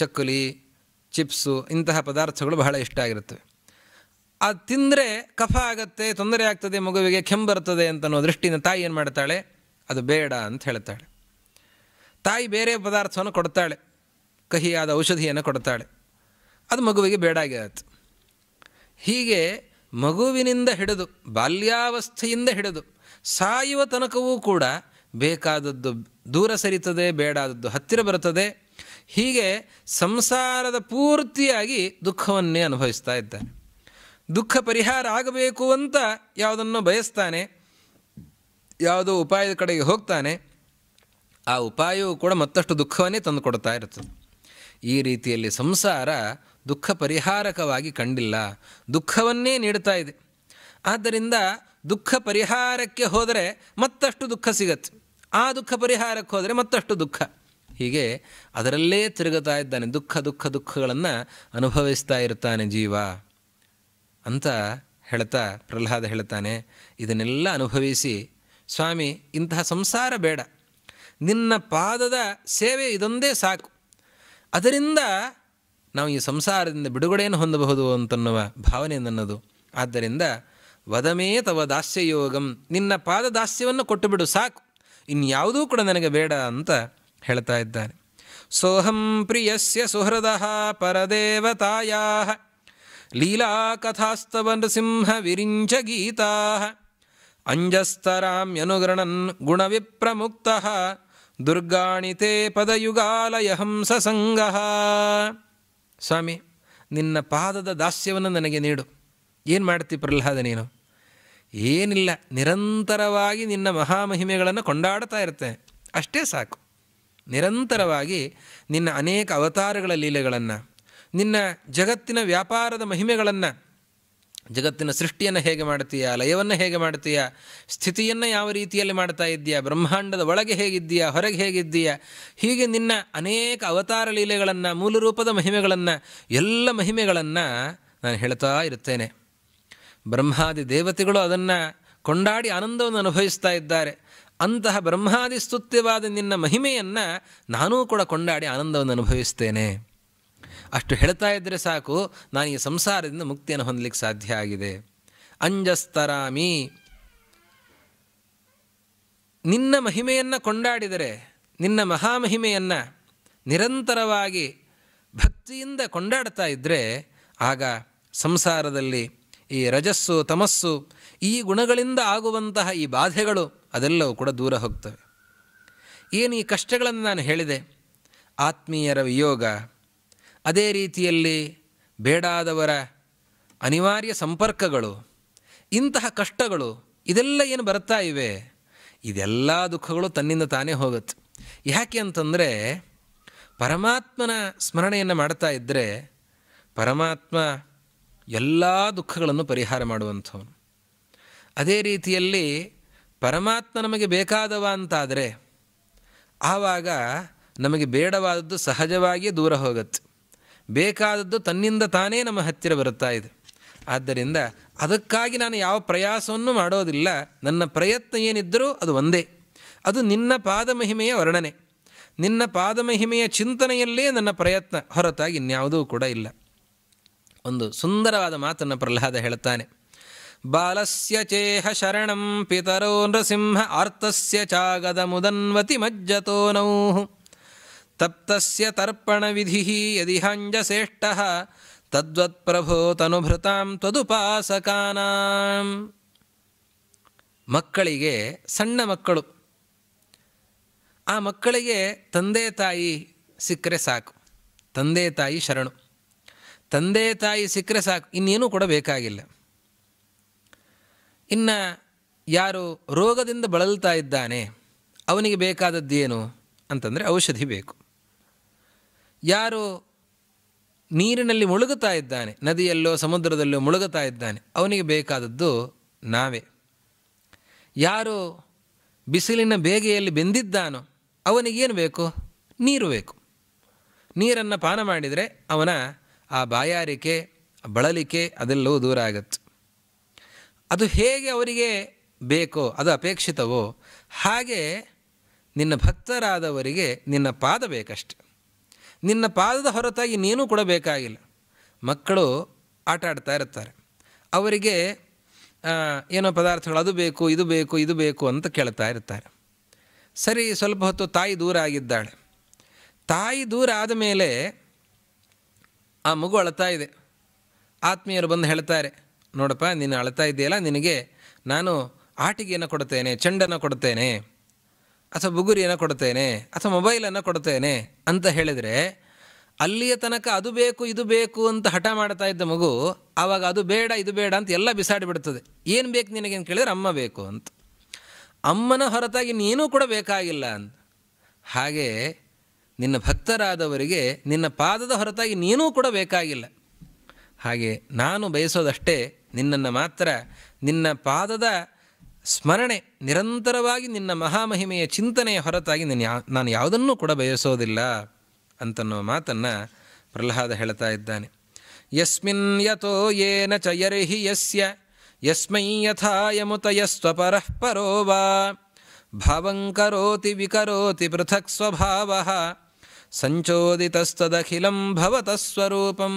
[SPEAKER 1] ಚಕ್ಕುಲಿ ಚಿಪ್ಸು ಇಂತಹ ಪದಾರ್ಥಗಳು ಬಹಳ ಇಷ್ಟ ಆಗಿರುತ್ತವೆ ಅದು ತಿಂದರೆ ಕಫ ಆಗತ್ತೆ ತೊಂದರೆ ಆಗ್ತದೆ ಮಗುವಿಗೆ ಬರ್ತದೆ ಅಂತನೋ ದೃಷ್ಟಿನ ತಾಯಿ ಏನು ಮಾಡ್ತಾಳೆ ಅದು ಬೇಡ ಅಂತ ಹೇಳ್ತಾಳೆ ತಾಯಿ ಬೇರೆ ಪದಾರ್ಥವನ್ನು ಕೊಡ್ತಾಳೆ ಕಹಿಯಾದ ಔಷಧಿಯನ್ನು ಕೊಡ್ತಾಳೆ ಅದು ಮಗುವಿಗೆ ಬೇಡ ಆಗಿರತ್ತೆ ಹೀಗೆ ಮಗುವಿನಿಂದ ಹಿಡಿದು ಬಾಲ್ಯಾವಸ್ಥೆಯಿಂದ ಹಿಡಿದು ಸಾಯುವ ತನಕವೂ ಕೂಡ ಬೇಕಾದದ್ದು ದೂರ ಸರಿತದೆ ಬೇಡಾದದ್ದು ಹತ್ತಿರ ಬರುತ್ತದೆ ಹೀಗೆ ಸಂಸಾರದ ಪೂರ್ತಿಯಾಗಿ ದುಃಖವನ್ನೇ ಅನುಭವಿಸ್ತಾ ಇದ್ದಾನೆ ದುಃಖ ಪರಿಹಾರ ಆಗಬೇಕು ಅಂತ ಯಾವುದನ್ನು ಬಯಸ್ತಾನೆ ಯಾವುದೋ ಉಪಾಯದ ಕಡೆಗೆ ಹೋಗ್ತಾನೆ ಆ ಉಪಾಯವು ಕೂಡ ಮತ್ತಷ್ಟು ದುಃಖವನ್ನೇ ತಂದು ಕೊಡ್ತಾ ಇರ್ತದೆ ಈ ರೀತಿಯಲ್ಲಿ ಸಂಸಾರ ದುಃಖ ಪರಿಹಾರಕವಾಗಿ ಕಂಡಿಲ್ಲ ದುಃಖವನ್ನೇ ನೀಡ್ತಾ ಇದೆ ಆದ್ದರಿಂದ ದುಃಖ ಪರಿಹಾರಕ್ಕೆ ಹೋದರೆ ಮತ್ತಷ್ಟು ದುಃಖ ಸಿಗತ್ತೆ ಆ ದುಃಖ ಪರಿಹಾರಕ್ಕೆ ಹೋದರೆ ಮತ್ತಷ್ಟು ದುಃಖ ಹೀಗೆ ಅದರಲ್ಲೇ ತಿರುಗುತ್ತಾ ಇದ್ದಾನೆ ದುಃಖ ದುಃಖ ದುಃಖಗಳನ್ನು ಅನುಭವಿಸ್ತಾ ಇರ್ತಾನೆ ಜೀವ ಅಂತ ಹೇಳ್ತಾ ಪ್ರಹ್ಲಾದ ಹೇಳ್ತಾನೆ ಇದನ್ನೆಲ್ಲ ಅನುಭವಿಸಿ ಸ್ವಾಮಿ ಇಂತಹ ಸಂಸಾರ ಬೇಡ ನಿನ್ನ ಪಾದದ ಸೇವೆ ಇದೊಂದೇ ಸಾಕು ಅದರಿಂದ ನಾವು ಈ ಸಂಸಾರದಿಂದ ಬಿಡುಗಡೆಯನ್ನು ಹೊಂದಬಹುದು ಅಂತನ್ನುವ ಭಾವನೆ ನನ್ನದು ಆದ್ದರಿಂದ ವದಮೇ ತವ ದಾಸ್ಯಯೋಗಂ ನಿನ್ನ ಪಾದ ದಾಸ್ಯವನ್ನು ಕೊಟ್ಟು ಬಿಡು ಸಾಕು ಇನ್ಯಾವುದೂ ಕೂಡ ನನಗೆ ಬೇಡ ಅಂತ ಹೇಳ್ತಾ ಇದ್ದಾನೆ ಸೋಹಂ ಪ್ರಿಯಸ್ಯ ಸುಹೃದ ಪರದೇವತಾಯ ಲೀಲಾಕಥಾಸ್ತವ ಸಿಂಹ ವಿರಿಂಚ ಗೀತಾ ಅಂಜಸ್ತರಾಮ್ಯನುಗೃಣನ್ ಗುಣವಿಪ್ರಮುಕ್ತ ದುರ್ಗಾಣಿ ತೇ ಪದಯುಗಾಲಯ ಹಂಸ ಸ್ವಾಮಿ ನಿನ್ನ ಪಾದದ ದಾಸ್ಯವನ್ನು ನನಗೆ ನೀಡು ಏನು ಮಾಡ್ತಿ ಪ್ರಹ್ಲಾದ ನೀನು ಏನಿಲ್ಲ ನಿರಂತರವಾಗಿ ನಿನ್ನ ಮಹಾಮಹಿಮೆಗಳನ್ನು ಕೊಂಡಾಡ್ತಾ ಇರ್ತೇನೆ ಅಷ್ಟೇ ಸಾಕು ನಿರಂತರವಾಗಿ ನಿನ್ನ ಅನೇಕ ಅವತಾರಗಳ ಲೀಲೆಗಳನ್ನು ನಿನ್ನ ಜಗತ್ತಿನ ವ್ಯಾಪಾರದ ಮಹಿಮೆಗಳನ್ನು ಜಗತ್ತಿನ ಸೃಷ್ಟಿಯನ್ನು ಹೇಗೆ ಮಾಡ್ತೀಯಾ ಲಯವನ್ನು ಹೇಗೆ ಮಾಡ್ತೀಯಾ ಸ್ಥಿತಿಯನ್ನು ಯಾವ ರೀತಿಯಲ್ಲಿ ಮಾಡ್ತಾ ಇದ್ದೀಯಾ ಬ್ರಹ್ಮಾಂಡದ ಒಳಗೆ ಹೇಗಿದ್ದೀಯಾ ಹೊರಗೆ ಹೇಗಿದ್ದೀಯಾ ಹೀಗೆ ನಿನ್ನ ಅನೇಕ ಅವತಾರ ಲೀಲೆಗಳನ್ನು ಮೂಲ ರೂಪದ ಮಹಿಮೆಗಳನ್ನು ಎಲ್ಲ ಮಹಿಮೆಗಳನ್ನು ನಾನು ಹೇಳ್ತಾ ಇರುತ್ತೇನೆ ಬ್ರಹ್ಮಾದಿ ದೇವತೆಗಳು ಅದನ್ನು ಕೊಂಡಾಡಿ ಆನಂದವನ್ನು ಅನುಭವಿಸ್ತಾ ಇದ್ದಾರೆ ಅಂತಹ ಬ್ರಹ್ಮಾದಿ ಸ್ತುತ್ಯವಾದ ನಿನ್ನ ಮಹಿಮೆಯನ್ನು ನಾನೂ ಕೂಡ ಕೊಂಡಾಡಿ ಆನಂದವನ್ನು ಅನುಭವಿಸ್ತೇನೆ ಅಷ್ಟು ಹೇಳ್ತಾ ಇದ್ದರೆ ಸಾಕು ನಾನು ಈ ಸಂಸಾರದಿಂದ ಮುಕ್ತಿಯನ್ನು ಹೊಂದಲಿಕ್ಕೆ ಸಾಧ್ಯ ಆಗಿದೆ ಅಂಜಸ್ತರಾಮಿ ನಿನ್ನ ಮಹಿಮೆಯನ್ನು ಕೊಂಡಾಡಿದರೆ ನಿನ್ನ ಮಹಾಮಹಿಮೆಯನ್ನು ನಿರಂತರವಾಗಿ ಭಕ್ತಿಯಿಂದ ಕೊಂಡಾಡ್ತಾ ಇದ್ದರೆ ಆಗ ಸಂಸಾರದಲ್ಲಿ ಈ ರಜಸ್ಸು ತಮಸ್ಸು ಈ ಗುಣಗಳಿಂದ ಆಗುವಂತಹ ಈ ಬಾಧೆಗಳು ಅದೆಲ್ಲವೂ ಕೂಡ ದೂರ ಹೋಗ್ತವೆ ಏನು ಈ ಕಷ್ಟಗಳನ್ನು ನಾನು ಹೇಳಿದೆ ಆತ್ಮೀಯರ ವಿಯೋಗ ಅದೇ ರೀತಿಯಲ್ಲಿ ಬೇಡಾದವರ ಅನಿವಾರ್ಯ ಸಂಪರ್ಕಗಳು ಇಂತಹ ಕಷ್ಟಗಳು ಇದೆಲ್ಲ ಏನು ಬರ್ತಾ ಇವೆ ಇದೆಲ್ಲ ದುಃಖಗಳು ತನ್ನಿಂದ ತಾನೇ ಹೋಗುತ್ತೆ ಯಾಕೆ ಅಂತಂದರೆ ಪರಮಾತ್ಮನ ಸ್ಮರಣೆಯನ್ನು ಮಾಡ್ತಾ ಇದ್ದರೆ ಪರಮಾತ್ಮ ಎಲ್ಲ ದುಃಖಗಳನ್ನು ಪರಿಹಾರ ಮಾಡುವಂಥವನು ಅದೇ ರೀತಿಯಲ್ಲಿ ಪರಮಾತ್ಮ ನಮಗೆ ಬೇಕಾದವ ಅಂತಾದರೆ ಆವಾಗ ನಮಗೆ ಬೇಡವಾದದ್ದು ಸಹಜವಾಗಿಯೇ ದೂರ ಹೋಗುತ್ತೆ ಬೇಕಾದದ್ದು ತನ್ನಿಂದ ತಾನೇ ನಮ್ಮ ಹತ್ತಿರ ಬರುತ್ತಾ ಇದೆ ಆದ್ದರಿಂದ ಅದಕ್ಕಾಗಿ ನಾನು ಯಾವ ಪ್ರಯಾಸವನ್ನು ಮಾಡೋದಿಲ್ಲ ನನ್ನ ಪ್ರಯತ್ನ ಏನಿದ್ದರೂ ಅದು ಒಂದೇ ಅದು ನಿನ್ನ ಪಾದಮಹಿಮೆಯ ವರ್ಣನೆ ನಿನ್ನ ಪಾದಮಹಿಮೆಯ ಚಿಂತನೆಯಲ್ಲೇ ನನ್ನ ಪ್ರಯತ್ನ ಹೊರತಾಗಿ ಇನ್ಯಾವುದೂ ಕೂಡ ಇಲ್ಲ ಒಂದು ಸುಂದರವಾದ ಮಾತನ್ನು ಪ್ರಹ್ಲಾದ ಹೇಳ್ತಾನೆ ಬಾಲಸ್ಯ ಚೇಹ ಶರಣಂ ಪಿತರೋ ನೃಸಿಂಹ ಆರ್ತಸ್ಯ ಚಾಗದ ಮುದನ್ವತಿ ಮಜ್ಜತೋ ನೌಹು ತಪ್ತಸ್ಯ ತರ್ಪಣವಿಧಿ ತದ್ವತ್ ಪ್ರಭೋ ತನುಭೃತಾಂ ತ್ವದುಪಾಸಕಾನಾಂ ಮಕ್ಕಳಿಗೆ ಸಣ್ಣ ಮಕ್ಕಳು ಆ ಮಕ್ಕಳಿಗೆ ತಂದೆ ತಾಯಿ ಸಿಕ್ಕರೆ ಸಾಕು ತಂದೆ ತಾಯಿ ಶರಣು ತಂದೆ ತಾಯಿ ಸಿಕ್ಕರೆ ಸಾಕು ಇನ್ನೇನೂ ಕೊಡಬೇಕಾಗಿಲ್ಲ ಇನ್ನು ಯಾರು ರೋಗದಿಂದ ಬಳಲ್ತಾ ಇದ್ದಾನೆ ಅವನಿಗೆ ಬೇಕಾದದ್ದೇನು ಅಂತಂದರೆ ಔಷಧಿ ಬೇಕು ಯಾರು ನೀರಿನಲ್ಲಿ ಮುಳುಗುತ್ತಾ ಇದ್ದಾನೆ ನದಿಯಲ್ಲೋ ಸಮುದ್ರದಲ್ಲೋ ಮುಳುಗುತ್ತಾ ಇದ್ದಾನೆ ಅವನಿಗೆ ಬೇಕಾದದ್ದು ನಾವೇ ಯಾರು ಬಿಸಿಲಿನ ಬೇಗೆಯಲ್ಲಿ ಬೆಂದಿದ್ದಾನೋ ಅವನಿಗೇನು ಬೇಕು ನೀರು ಬೇಕು ನೀರನ್ನು ಪಾನ ಮಾಡಿದರೆ ಅವನ ಆ ಬಾಯಾರಿಕೆ ಬಳಲಿಕೆ ಅದೆಲ್ಲವೂ ದೂರ ಆಗತ್ತೆ ಅದು ಹೇಗೆ ಅವರಿಗೆ ಬೇಕೋ ಅದು ಅಪೇಕ್ಷಿತವೋ ಹಾಗೆ ನಿನ್ನ ಭಕ್ತರಾದವರಿಗೆ ನಿನ್ನ ಪಾದ ಬೇಕಷ್ಟೆ ನಿನ್ನ ಪಾದದ ಹೊರತಾಗಿ ನೀನು ಕೊಡಬೇಕಾಗಿಲ್ಲ ಮಕ್ಕಳು ಆಟ ಆಡ್ತಾ ಇರ್ತಾರೆ ಅವರಿಗೆ ಏನೋ ಪದಾರ್ಥಗಳು ಅದು ಬೇಕು ಇದು ಬೇಕು ಇದು ಬೇಕು ಅಂತ ಕೇಳ್ತಾ ಇರ್ತಾರೆ ಸರಿ ಸ್ವಲ್ಪ ಹೊತ್ತು ತಾಯಿ ದೂರ ಆಗಿದ್ದಾಳೆ ತಾಯಿ ದೂರ ಆದ ಮೇಲೆ ಆ ಮಗು ಅಳ್ತಾ ಇದೆ ಆತ್ಮೀಯರು ಬಂದು ಹೇಳ್ತಾರೆ ನೋಡಪ್ಪ ನೀನು ಅಳ್ತಾ ಇದೆಯಲ್ಲ ನಿನಗೆ ನಾನು ಆಟಿಗೆಯನ್ನು ಕೊಡ್ತೇನೆ ಚೆಂಡನ್ನು ಕೊಡ್ತೇನೆ ಅಥವಾ ಬುಗುರಿಯನ್ನು ಕೊಡ್ತೇನೆ ಅಥವಾ ಮೊಬೈಲನ್ನು ಕೊಡ್ತೇನೆ ಅಂತ ಹೇಳಿದರೆ ಅಲ್ಲಿಯ ತನಕ ಅದು ಬೇಕು ಇದು ಬೇಕು ಅಂತ ಹಠ ಮಾಡ್ತಾ ಇದ್ದ ಮಗು ಆವಾಗ ಅದು ಬೇಡ ಇದು ಬೇಡ ಅಂತ ಎಲ್ಲ ಬಿಸಾಡಿಬಿಡ್ತದೆ ಏನು ಬೇಕು ನಿನಗೆ ಅಂತ ಕೇಳಿದ್ರೆ ಅಮ್ಮ ಬೇಕು ಅಂತ ಅಮ್ಮನ ಹೊರತಾಗಿ ನೀನು ಕೂಡ ಬೇಕಾಗಿಲ್ಲ ಅಂತ ಹಾಗೆ ನಿನ್ನ ಭಕ್ತರಾದವರಿಗೆ ನಿನ್ನ ಪಾದದ ಹೊರತಾಗಿ ನೀನೂ ಕೂಡ ಬೇಕಾಗಿಲ್ಲ ಹಾಗೆ ನಾನು ಬಯಸೋದಷ್ಟೇ ನಿನ್ನನ್ನು ಮಾತ್ರ ನಿನ್ನ ಪಾದದ ಸ್ಮರಣೆ ನಿರಂತರವಾಗಿ ನಿನ್ನ ಮಹಾಮಹಿಮೆಯ ಚಿಂತನೆಯ ಹೊರತಾಗಿ ನಿನ್ನ ಯಾ ನಾನು ಯಾವುದನ್ನೂ ಕೂಡ ಬಯಸೋದಿಲ್ಲ ಅಂತನ್ನೋ ಮಾತನ್ನು ಪ್ರಹ್ಲಾದ ಹೇಳ್ತಾ ಇದ್ದಾನೆ ಯಸ್ಮಿನ್ ಯಥೋ ಯೇನ ಚ ಯರ್ಹಿ ಯಸ್ಯ ಯಸ್ಮೈ ಯಥಾ ಯಸ್ವಪರಃ ಪರೋ ವಾ ಭಾವಂಕರೋತಿ ವಿಕರೋತಿ ಪೃಥಕ್ ಸ್ವಭಾವ ಸಂಚೋದಿತಸ್ತದಖಿಲಂ ಸ್ವರೂಪಂ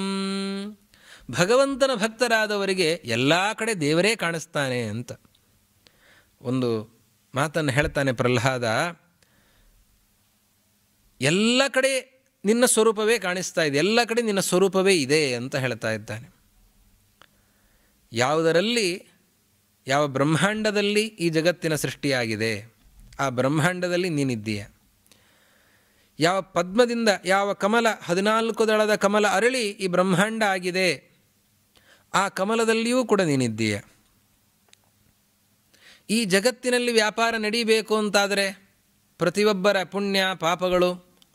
[SPEAKER 1] ಭಗವಂತನ ಭಕ್ತರಾದವರಿಗೆ ಎಲ್ಲ ಕಡೆ ದೇವರೇ ಕಾಣಿಸ್ತಾನೆ ಅಂತ ಒಂದು ಮಾತನ್ನು ಹೇಳ್ತಾನೆ ಪ್ರಹ್ಲಾದ ಎಲ್ಲ ಕಡೆ ನಿನ್ನ ಸ್ವರೂಪವೇ ಕಾಣಿಸ್ತಾ ಇದೆ ಎಲ್ಲ ಕಡೆ ನಿನ್ನ ಸ್ವರೂಪವೇ ಇದೆ ಅಂತ ಹೇಳ್ತಾ ಇದ್ದಾನೆ ಯಾವುದರಲ್ಲಿ ಯಾವ ಬ್ರಹ್ಮಾಂಡದಲ್ಲಿ ಈ ಜಗತ್ತಿನ ಸೃಷ್ಟಿಯಾಗಿದೆ ಆ ಬ್ರಹ್ಮಾಂಡದಲ್ಲಿ ನೀನಿದ್ದೀಯ ಯಾವ ಪದ್ಮದಿಂದ ಯಾವ ಕಮಲ ಹದಿನಾಲ್ಕು ದಳದ ಕಮಲ ಅರಳಿ ಈ ಬ್ರಹ್ಮಾಂಡ ಆಗಿದೆ ಆ ಕಮಲದಲ್ಲಿಯೂ ಕೂಡ ನೀನಿದ್ದೀಯ ಈ ಜಗತ್ತಿನಲ್ಲಿ ವ್ಯಾಪಾರ ನಡೀಬೇಕು ಅಂತಾದರೆ ಪ್ರತಿಯೊಬ್ಬರ ಪುಣ್ಯ ಪಾಪಗಳು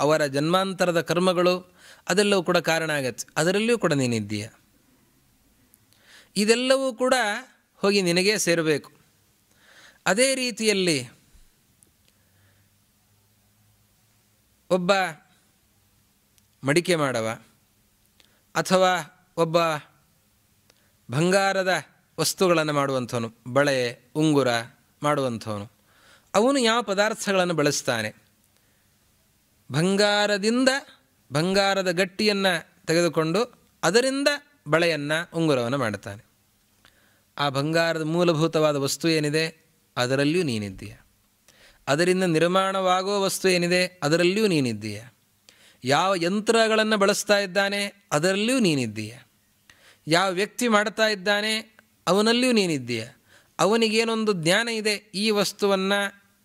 [SPEAKER 1] ಅವರ ಜನ್ಮಾಂತರದ ಕರ್ಮಗಳು ಅದೆಲ್ಲವೂ ಕೂಡ ಕಾರಣ ಆಗತ್ತೆ ಅದರಲ್ಲಿಯೂ ಕೂಡ ನೀನಿದ್ದೀಯ ಇದೆಲ್ಲವೂ ಕೂಡ ಹೋಗಿ ನಿನಗೇ ಸೇರಬೇಕು ಅದೇ ರೀತಿಯಲ್ಲಿ ಒಬ್ಬ ಮಡಿಕೆ ಮಾಡವ ಅಥವಾ ಒಬ್ಬ ಬಂಗಾರದ ವಸ್ತುಗಳನ್ನು ಮಾಡುವಂಥವನು ಬಳೆ ಉಂಗುರ ಮಾಡುವಂಥವನು ಅವನು ಯಾವ ಪದಾರ್ಥಗಳನ್ನು ಬಳಸ್ತಾನೆ ಬಂಗಾರದಿಂದ ಬಂಗಾರದ ಗಟ್ಟಿಯನ್ನು ತೆಗೆದುಕೊಂಡು ಅದರಿಂದ ಬಳೆಯನ್ನು ಉಂಗುರವನ್ನು ಮಾಡುತ್ತಾನೆ ಆ ಬಂಗಾರದ ಮೂಲಭೂತವಾದ ವಸ್ತು ಏನಿದೆ ಅದರಲ್ಲಿಯೂ ನೀನಿದ್ದೀಯ ಅದರಿಂದ ನಿರ್ಮಾಣವಾಗುವ ವಸ್ತು ಏನಿದೆ ಅದರಲ್ಲಿಯೂ ನೀನಿದ್ದೀಯ ಯಾವ ಯಂತ್ರಗಳನ್ನು ಬಳಸ್ತಾ ಇದ್ದಾನೆ ಅದರಲ್ಲಿಯೂ ನೀನಿದ್ದೀಯ ಯಾವ ವ್ಯಕ್ತಿ ಮಾಡ್ತಾ ಇದ್ದಾನೆ ಅವನಲ್ಲಿಯೂ ನೀನಿದ್ದೀಯ ಅವನಿಗೇನೊಂದು ಜ್ಞಾನ ಇದೆ ಈ ವಸ್ತುವನ್ನು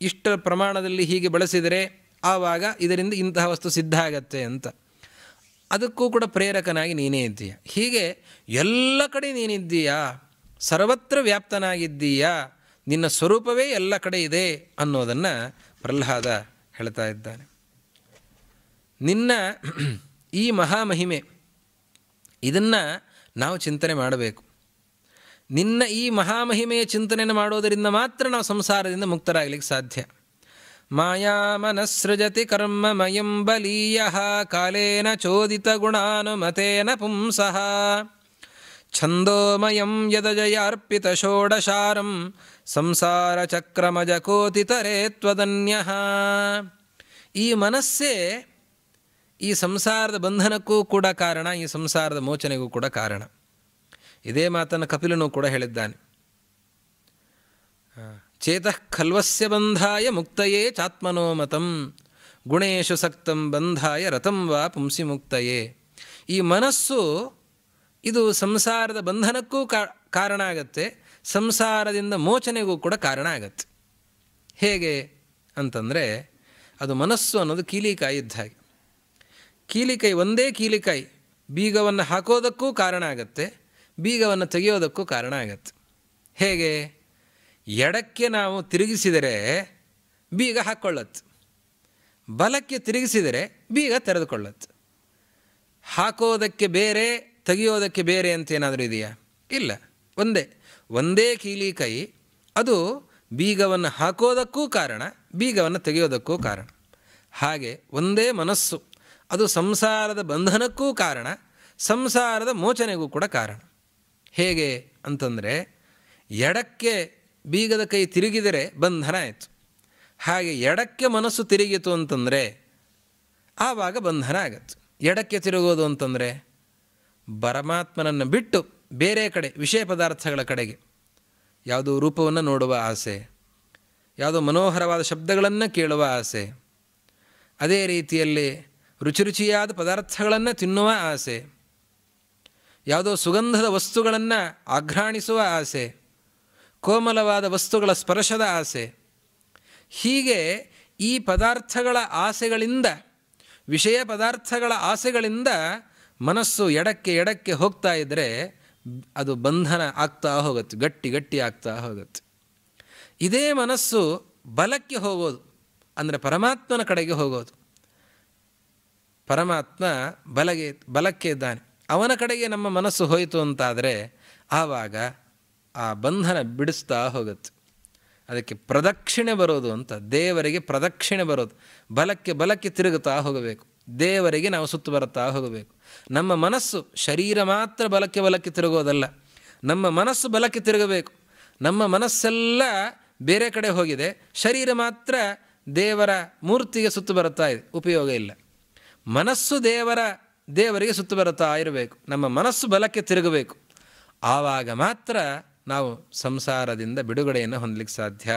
[SPEAKER 1] ಇಷ್ಟ ಪ್ರಮಾಣದಲ್ಲಿ ಹೀಗೆ ಬಳಸಿದರೆ ಆವಾಗ ಇದರಿಂದ ಇಂತಹ ವಸ್ತು ಸಿದ್ಧ ಆಗತ್ತೆ ಅಂತ ಅದಕ್ಕೂ ಕೂಡ ಪ್ರೇರಕನಾಗಿ ನೀನೇ ಇದ್ದೀಯ ಹೀಗೆ ಎಲ್ಲ ಕಡೆ ನೀನಿದ್ದೀಯಾ ಸರ್ವತ್ರ ವ್ಯಾಪ್ತನಾಗಿದ್ದೀಯಾ ನಿನ್ನ ಸ್ವರೂಪವೇ ಎಲ್ಲ ಕಡೆ ಇದೆ ಅನ್ನೋದನ್ನು ಪ್ರಹ್ಲಾದ ಹೇಳ್ತಾ ಇದ್ದಾನೆ ನಿನ್ನ ಈ ಮಹಾಮಹಿಮೆ ಇದನ್ನು ನಾವು ಚಿಂತನೆ ಮಾಡಬೇಕು ನಿನ್ನ ಈ ಮಹಾಮಹಿಮೆಯ ಚಿಂತನೆಯನ್ನು ಮಾಡೋದರಿಂದ ಮಾತ್ರ ನಾವು ಸಂಸಾರದಿಂದ ಮುಕ್ತರಾಗಲಿಕ್ಕೆ ಸಾಧ್ಯ ಮಾಯಾ ಮನಸ್ಸೃಜತಿ ಕರ್ಮಮಯಂ ಬಲೀಯ ಕಾಲೇನ ಚೋದಿತ ಗುಣಾನುಮತೇನ ಪುಂಸಃ ಛಂದೋಮಯಂ ಯದಜಯಾರ್ಪಿತ ಷೋಡಶಾರಂ ಸಂಸಾರ ಚಕ್ರಮಜ ಕೋತಿತರೇ ತ್ವದನ್ಯ ಈ ಮನಸ್ಸೇ ಈ ಸಂಸಾರದ ಬಂಧನಕ್ಕೂ ಕೂಡ ಕಾರಣ ಈ ಸಂಸಾರದ ಮೋಚನೆಗೂ ಕೂಡ ಕಾರಣ ಇದೇ ಮಾತನ್ನು ಕಪಿಲನು ಕೂಡ ಹೇಳಿದ್ದಾನೆ ಚೇತಃ ಖಲ್ವಸ್ಯ ಬಂಧಾಯ ಮುಕ್ತಯೇ ಚಾತ್ಮನೋಮತಂ ಗುಣೇಶು ಸಕ್ತಂ ಬಂಧಾಯ ರಥಂ ವಾ ಪುಂಸಿ ಮುಕ್ತಯೇ ಈ ಮನಸ್ಸು ಇದು ಸಂಸಾರದ ಬಂಧನಕ್ಕೂ ಕಾರಣ ಆಗತ್ತೆ ಸಂಸಾರದಿಂದ ಮೋಚನೆಗೂ ಕೂಡ ಕಾರಣ ಆಗತ್ತೆ ಹೇಗೆ ಅಂತಂದರೆ ಅದು ಮನಸ್ಸು ಅನ್ನೋದು ಕೀಲಿಕಾಯಿ ಇದ್ದ ಹಾಗೆ ಕೀಲಿಕಾಯಿ ಒಂದೇ ಕೀಲಿಕಾಯಿ ಬೀಗವನ್ನು ಹಾಕೋದಕ್ಕೂ ಕಾರಣ ಆಗತ್ತೆ ಬೀಗವನ್ನು ತೆಗೆಯೋದಕ್ಕೂ ಕಾರಣ ಆಗತ್ತೆ ಹೇಗೆ ಎಡಕ್ಕೆ ನಾವು ತಿರುಗಿಸಿದರೆ ಬೀಗ ಹಾಕ್ಕೊಳ್ಳತ್ತೆ ಬಲಕ್ಕೆ ತಿರುಗಿಸಿದರೆ ಬೀಗ ತೆರೆದುಕೊಳ್ಳತ್ತೆ ಹಾಕೋದಕ್ಕೆ ಬೇರೆ ತೆಗೆಯೋದಕ್ಕೆ ಬೇರೆ ಅಂತ ಏನಾದರೂ ಇದೆಯಾ ಇಲ್ಲ ಒಂದೇ ಒಂದೇ ಕೀಲಿ ಕೈ ಅದು ಬೀಗವನ್ನು ಹಾಕೋದಕ್ಕೂ ಕಾರಣ ಬೀಗವನ್ನು ತೆಗೆಯೋದಕ್ಕೂ ಕಾರಣ ಹಾಗೆ ಒಂದೇ ಮನಸ್ಸು ಅದು ಸಂಸಾರದ ಬಂಧನಕ್ಕೂ ಕಾರಣ ಸಂಸಾರದ ಮೋಚನೆಗೂ ಕೂಡ ಕಾರಣ ಹೇಗೆ ಅಂತಂದರೆ ಎಡಕ್ಕೆ ಬೀಗದ ಕೈ ತಿರುಗಿದರೆ ಬಂಧನ ಆಯಿತು ಹಾಗೆ ಎಡಕ್ಕೆ ಮನಸ್ಸು ತಿರುಗಿತು ಅಂತಂದರೆ ಆವಾಗ ಬಂಧನ ಆಗತ್ತೆ ಎಡಕ್ಕೆ ತಿರುಗೋದು ಅಂತಂದರೆ ಪರಮಾತ್ಮನನ್ನು ಬಿಟ್ಟು ಬೇರೆ ಕಡೆ ವಿಷಯ ಪದಾರ್ಥಗಳ ಕಡೆಗೆ ಯಾವುದೋ ರೂಪವನ್ನು ನೋಡುವ ಆಸೆ ಯಾವುದೋ ಮನೋಹರವಾದ ಶಬ್ದಗಳನ್ನು ಕೇಳುವ ಆಸೆ ಅದೇ ರೀತಿಯಲ್ಲಿ ರುಚಿ ರುಚಿಯಾದ ಪದಾರ್ಥಗಳನ್ನು ತಿನ್ನುವ ಆಸೆ ಯಾವುದೋ ಸುಗಂಧದ ವಸ್ತುಗಳನ್ನು ಆಘ್ರಾಣಿಸುವ ಆಸೆ ಕೋಮಲವಾದ ವಸ್ತುಗಳ ಸ್ಪರ್ಶದ ಆಸೆ ಹೀಗೆ ಈ ಪದಾರ್ಥಗಳ ಆಸೆಗಳಿಂದ ವಿಷಯ ಪದಾರ್ಥಗಳ ಆಸೆಗಳಿಂದ ಮನಸ್ಸು ಎಡಕ್ಕೆ ಎಡಕ್ಕೆ ಹೋಗ್ತಾ ಇದ್ದರೆ ಅದು ಬಂಧನ ಆಗ್ತಾ ಹೋಗುತ್ತೆ ಗಟ್ಟಿ ಗಟ್ಟಿ ಆಗ್ತಾ ಹೋಗುತ್ತೆ ಇದೇ ಮನಸ್ಸು ಬಲಕ್ಕೆ ಹೋಗೋದು ಅಂದರೆ ಪರಮಾತ್ಮನ ಕಡೆಗೆ ಹೋಗೋದು ಪರಮಾತ್ಮ ಬಲಗೆ ಬಲಕ್ಕೆ ಇದ್ದಾನೆ ಅವನ ಕಡೆಗೆ ನಮ್ಮ ಮನಸ್ಸು ಹೋಯಿತು ಅಂತಾದರೆ ಆವಾಗ ಆ ಬಂಧನ ಬಿಡಿಸ್ತಾ ಹೋಗುತ್ತೆ ಅದಕ್ಕೆ ಪ್ರದಕ್ಷಿಣೆ ಬರೋದು ಅಂತ ದೇವರಿಗೆ ಪ್ರದಕ್ಷಿಣೆ ಬರೋದು ಬಲಕ್ಕೆ ಬಲಕ್ಕೆ ತಿರುಗುತ್ತಾ ಹೋಗಬೇಕು ದೇವರಿಗೆ ನಾವು ಸುತ್ತು ಬರುತ್ತಾ ಹೋಗಬೇಕು ನಮ್ಮ ಮನಸ್ಸು ಶರೀರ ಮಾತ್ರ ಬಲಕ್ಕೆ ಬಲಕ್ಕೆ ತಿರುಗೋದಲ್ಲ ನಮ್ಮ ಮನಸ್ಸು ಬಲಕ್ಕೆ ತಿರುಗಬೇಕು ನಮ್ಮ ಮನಸ್ಸೆಲ್ಲ ಬೇರೆ ಕಡೆ ಹೋಗಿದೆ ಶರೀರ ಮಾತ್ರ ದೇವರ ಮೂರ್ತಿಗೆ ಸುತ್ತು ಬರುತ್ತಾ ಇದೆ ಉಪಯೋಗ ಇಲ್ಲ ಮನಸ್ಸು ದೇವರ ದೇವರಿಗೆ ಸುತ್ತು ಬರುತ್ತಾ ಇರಬೇಕು ನಮ್ಮ ಮನಸ್ಸು ಬಲಕ್ಕೆ ತಿರುಗಬೇಕು ಆವಾಗ ಮಾತ್ರ ನಾವು ಸಂಸಾರದಿಂದ ಬಿಡುಗಡೆಯನ್ನು ಹೊಂದಲಿಕ್ಕೆ ಸಾಧ್ಯ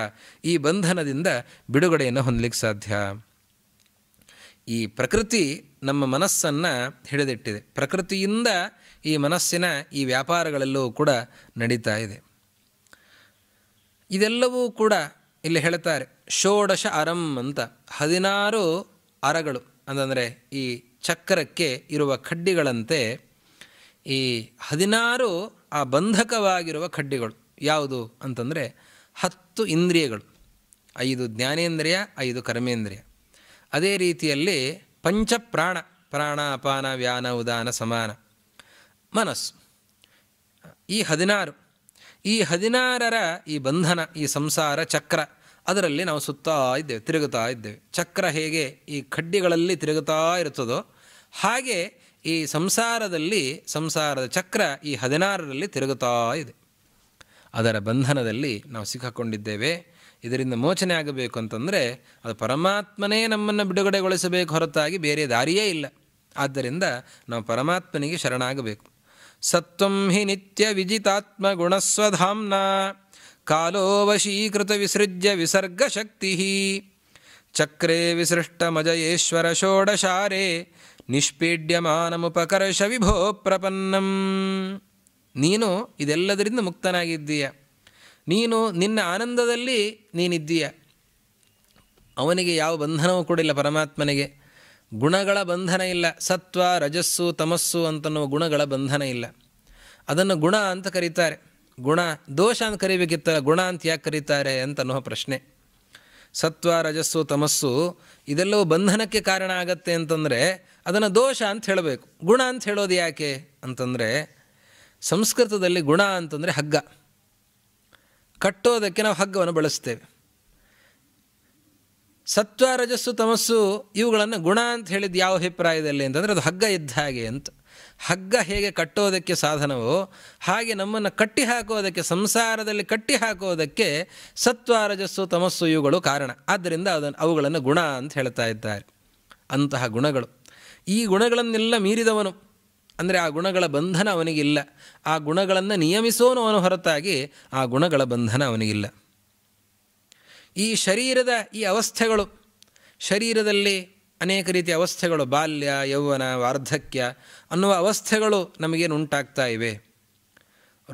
[SPEAKER 1] ಈ ಬಂಧನದಿಂದ ಬಿಡುಗಡೆಯನ್ನು ಹೊಂದಲಿಕ್ಕೆ ಸಾಧ್ಯ ಈ ಪ್ರಕೃತಿ ನಮ್ಮ ಮನಸ್ಸನ್ನು ಹಿಡಿದಿಟ್ಟಿದೆ ಪ್ರಕೃತಿಯಿಂದ ಈ ಮನಸ್ಸಿನ ಈ ವ್ಯಾಪಾರಗಳೆಲ್ಲವೂ ಕೂಡ ನಡೀತಾ ಇದೆ ಇದೆಲ್ಲವೂ ಕೂಡ ಇಲ್ಲಿ ಹೇಳ್ತಾರೆ ಷೋಡಶ ಅರಂ ಅಂತ ಹದಿನಾರು ಅರಗಳು ಅಂತಂದರೆ ಈ ಚಕ್ರಕ್ಕೆ ಇರುವ ಖಡ್ಡಿಗಳಂತೆ ಈ ಹದಿನಾರು ಆ ಬಂಧಕವಾಗಿರುವ ಖಡ್ಡಿಗಳು ಯಾವುದು ಅಂತಂದರೆ ಹತ್ತು ಇಂದ್ರಿಯಗಳು ಐದು ಜ್ಞಾನೇಂದ್ರಿಯ ಐದು ಕರ್ಮೇಂದ್ರಿಯ ಅದೇ ರೀತಿಯಲ್ಲಿ ಪಂಚ ಪ್ರಾಣ ಪ್ರಾಣ ಅಪಾನ ವ್ಯಾನ ಉದಾನ ಸಮಾನ ಮನಸ್ಸು ಈ ಹದಿನಾರು ಈ ಹದಿನಾರರ ಈ ಬಂಧನ ಈ ಸಂಸಾರ ಚಕ್ರ ಅದರಲ್ಲಿ ನಾವು ಸುತ್ತಾ ಇದ್ದೇವೆ ತಿರುಗುತ್ತಾ ಇದ್ದೇವೆ ಚಕ್ರ ಹೇಗೆ ಈ ಖಡ್ಡಿಗಳಲ್ಲಿ ತಿರುಗುತ್ತಾ ಇರುತ್ತದೋ ಹಾಗೆ ಈ ಸಂಸಾರದಲ್ಲಿ ಸಂಸಾರದ ಚಕ್ರ ಈ ಹದಿನಾರರಲ್ಲಿ ತಿರುಗುತ್ತಾ ಇದೆ ಅದರ ಬಂಧನದಲ್ಲಿ ನಾವು ಸಿಕ್ಕಿಕೊಂಡಿದ್ದೇವೆ ಇದರಿಂದ ಮೋಚನೆ ಆಗಬೇಕು ಅಂತಂದರೆ ಅದು ಪರಮಾತ್ಮನೇ ನಮ್ಮನ್ನು ಬಿಡುಗಡೆಗೊಳಿಸಬೇಕು ಹೊರತಾಗಿ ಬೇರೆ ದಾರಿಯೇ ಇಲ್ಲ ಆದ್ದರಿಂದ ನಾವು ಪರಮಾತ್ಮನಿಗೆ ಶರಣಾಗಬೇಕು ಸತ್ವಂ ಹಿ ನಿತ್ಯ ವಿಜಿತಾತ್ಮ ಗುಣಸ್ವಧಾಮ್ನ ಕಾಲೋ ವಶೀಕೃತ ವಿಸೃಜ್ಯ ವಿಸರ್ಗಶಕ್ತಿ ಚಕ್ರೇ ವಿಸೃಷ್ಟಮಜಯೇಶ್ವರ ಷೋಡಶಾರೆ ನಿಷ್ಪೀಡ್ಯಮಾನಮುಪಕರ್ಷ ವಿಭೋ ಪ್ರಪನ್ನಂ ನೀನು ಇದೆಲ್ಲದರಿಂದ ಮುಕ್ತನಾಗಿದ್ದೀಯ ನೀನು ನಿನ್ನ ಆನಂದದಲ್ಲಿ ನೀನಿದ್ದೀಯ ಅವನಿಗೆ ಯಾವ ಬಂಧನವೂ ಕೂಡ ಇಲ್ಲ ಪರಮಾತ್ಮನಿಗೆ ಗುಣಗಳ ಬಂಧನ ಇಲ್ಲ ಸತ್ವ ರಜಸ್ಸು ತಮಸ್ಸು ಅಂತನ್ನುವ ಗುಣಗಳ ಬಂಧನ ಇಲ್ಲ ಅದನ್ನು ಗುಣ ಅಂತ ಕರೀತಾರೆ ಗುಣ ದೋಷ ಅಂತ ಕರಿಬೇಕಿತ್ತಲ್ಲ ಗುಣ ಅಂತ ಯಾಕೆ ಕರೀತಾರೆ ಅಂತ ಅನ್ನೋ ಪ್ರಶ್ನೆ ಸತ್ವ ರಜಸ್ಸು ತಮಸ್ಸು ಇದೆಲ್ಲವೂ ಬಂಧನಕ್ಕೆ ಕಾರಣ ಆಗತ್ತೆ ಅಂತಂದರೆ ಅದನ್ನು ದೋಷ ಅಂತ ಹೇಳಬೇಕು ಗುಣ ಅಂತ ಹೇಳೋದು ಯಾಕೆ ಅಂತಂದರೆ ಸಂಸ್ಕೃತದಲ್ಲಿ ಗುಣ ಅಂತಂದರೆ ಹಗ್ಗ ಕಟ್ಟೋದಕ್ಕೆ ನಾವು ಹಗ್ಗವನ್ನು ಬಳಸ್ತೇವೆ ಸತ್ವ ರಜಸ್ಸು ತಮಸ್ಸು ಇವುಗಳನ್ನು ಗುಣ ಅಂತ ಹೇಳಿದ್ದು ಯಾವ ಅಭಿಪ್ರಾಯದಲ್ಲಿ ಅಂತಂದರೆ ಅದು ಹಗ್ಗ ಇದ್ದ ಹಾಗೆ ಅಂತ ಹಗ್ಗ ಹೇಗೆ ಕಟ್ಟೋದಕ್ಕೆ ಸಾಧನವೋ ಹಾಗೆ ನಮ್ಮನ್ನು ಕಟ್ಟಿ ಹಾಕೋದಕ್ಕೆ ಸಂಸಾರದಲ್ಲಿ ಕಟ್ಟಿ ಹಾಕೋದಕ್ಕೆ ಸತ್ವಾರಜಸ್ಸು ತಮಸ್ಸು ಇವುಗಳು ಕಾರಣ ಆದ್ದರಿಂದ ಅದನ್ನು ಅವುಗಳನ್ನು ಗುಣ ಅಂತ ಹೇಳ್ತಾ ಇದ್ದಾರೆ ಅಂತಹ ಗುಣಗಳು ಈ ಗುಣಗಳನ್ನೆಲ್ಲ ಮೀರಿದವನು ಅಂದರೆ ಆ ಗುಣಗಳ ಬಂಧನ ಅವನಿಗಿಲ್ಲ ಆ ಗುಣಗಳನ್ನು ನಿಯಮಿಸೋನು ಅವನು ಹೊರತಾಗಿ ಆ ಗುಣಗಳ ಬಂಧನ ಅವನಿಗಿಲ್ಲ ಈ ಶರೀರದ ಈ ಅವಸ್ಥೆಗಳು ಶರೀರದಲ್ಲಿ ಅನೇಕ ರೀತಿಯ ಅವಸ್ಥೆಗಳು ಬಾಲ್ಯ ಯೌವನ ವಾರ್ಧಕ್ಯ ಅನ್ನುವ ಅವಸ್ಥೆಗಳು ನಮಗೇನು ಉಂಟಾಗ್ತಾ ಇವೆ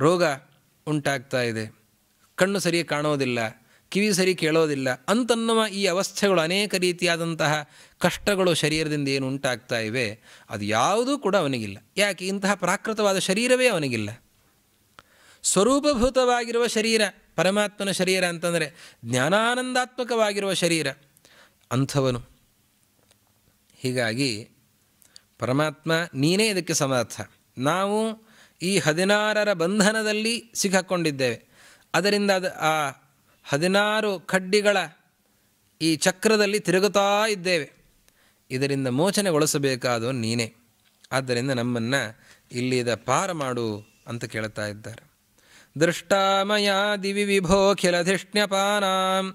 [SPEAKER 1] ರೋಗ ಉಂಟಾಗ್ತಾ ಇದೆ ಕಣ್ಣು ಸರಿ ಕಾಣೋದಿಲ್ಲ ಕಿವಿ ಸರಿ ಕೇಳೋದಿಲ್ಲ ಅಂತನ್ನುವ ಈ ಅವಸ್ಥೆಗಳು ಅನೇಕ ರೀತಿಯಾದಂತಹ ಕಷ್ಟಗಳು ಶರೀರದಿಂದ ಏನು ಉಂಟಾಗ್ತಾ ಇವೆ ಅದು ಯಾವುದೂ ಕೂಡ ಅವನಿಗಿಲ್ಲ ಯಾಕೆ ಇಂತಹ ಪ್ರಾಕೃತವಾದ ಶರೀರವೇ ಅವನಿಗಿಲ್ಲ ಸ್ವರೂಪಭೂತವಾಗಿರುವ ಶರೀರ ಪರಮಾತ್ಮನ ಶರೀರ ಅಂತಂದರೆ ಜ್ಞಾನಾನಂದಾತ್ಮಕವಾಗಿರುವ ಶರೀರ ಅಂಥವನು ಹೀಗಾಗಿ ಪರಮಾತ್ಮ ನೀನೇ ಇದಕ್ಕೆ ಸಮರ್ಥ ನಾವು ಈ ಹದಿನಾರರ ಬಂಧನದಲ್ಲಿ ಸಿಕ್ಕಿಕೊಂಡಿದ್ದೇವೆ ಅದರಿಂದ ಅದು ಆ ಹದಿನಾರು ಕಡ್ಡಿಗಳ ಈ ಚಕ್ರದಲ್ಲಿ ತಿರುಗುತ್ತಾ ಇದ್ದೇವೆ ಇದರಿಂದ ಮೋಚನೆಗೊಳಿಸಬೇಕಾದ ನೀನೇ ಆದ್ದರಿಂದ ನಮ್ಮನ್ನು ಇಲ್ಲಿದ ಪಾರ ಮಾಡು ಅಂತ ಕೇಳ್ತಾ ಇದ್ದಾರೆ ದೃಷ್ಟಾಮಯ ದಿವಿ ಖಿಲಧಿಷ್ಣ್ಯಪಾನಾಂ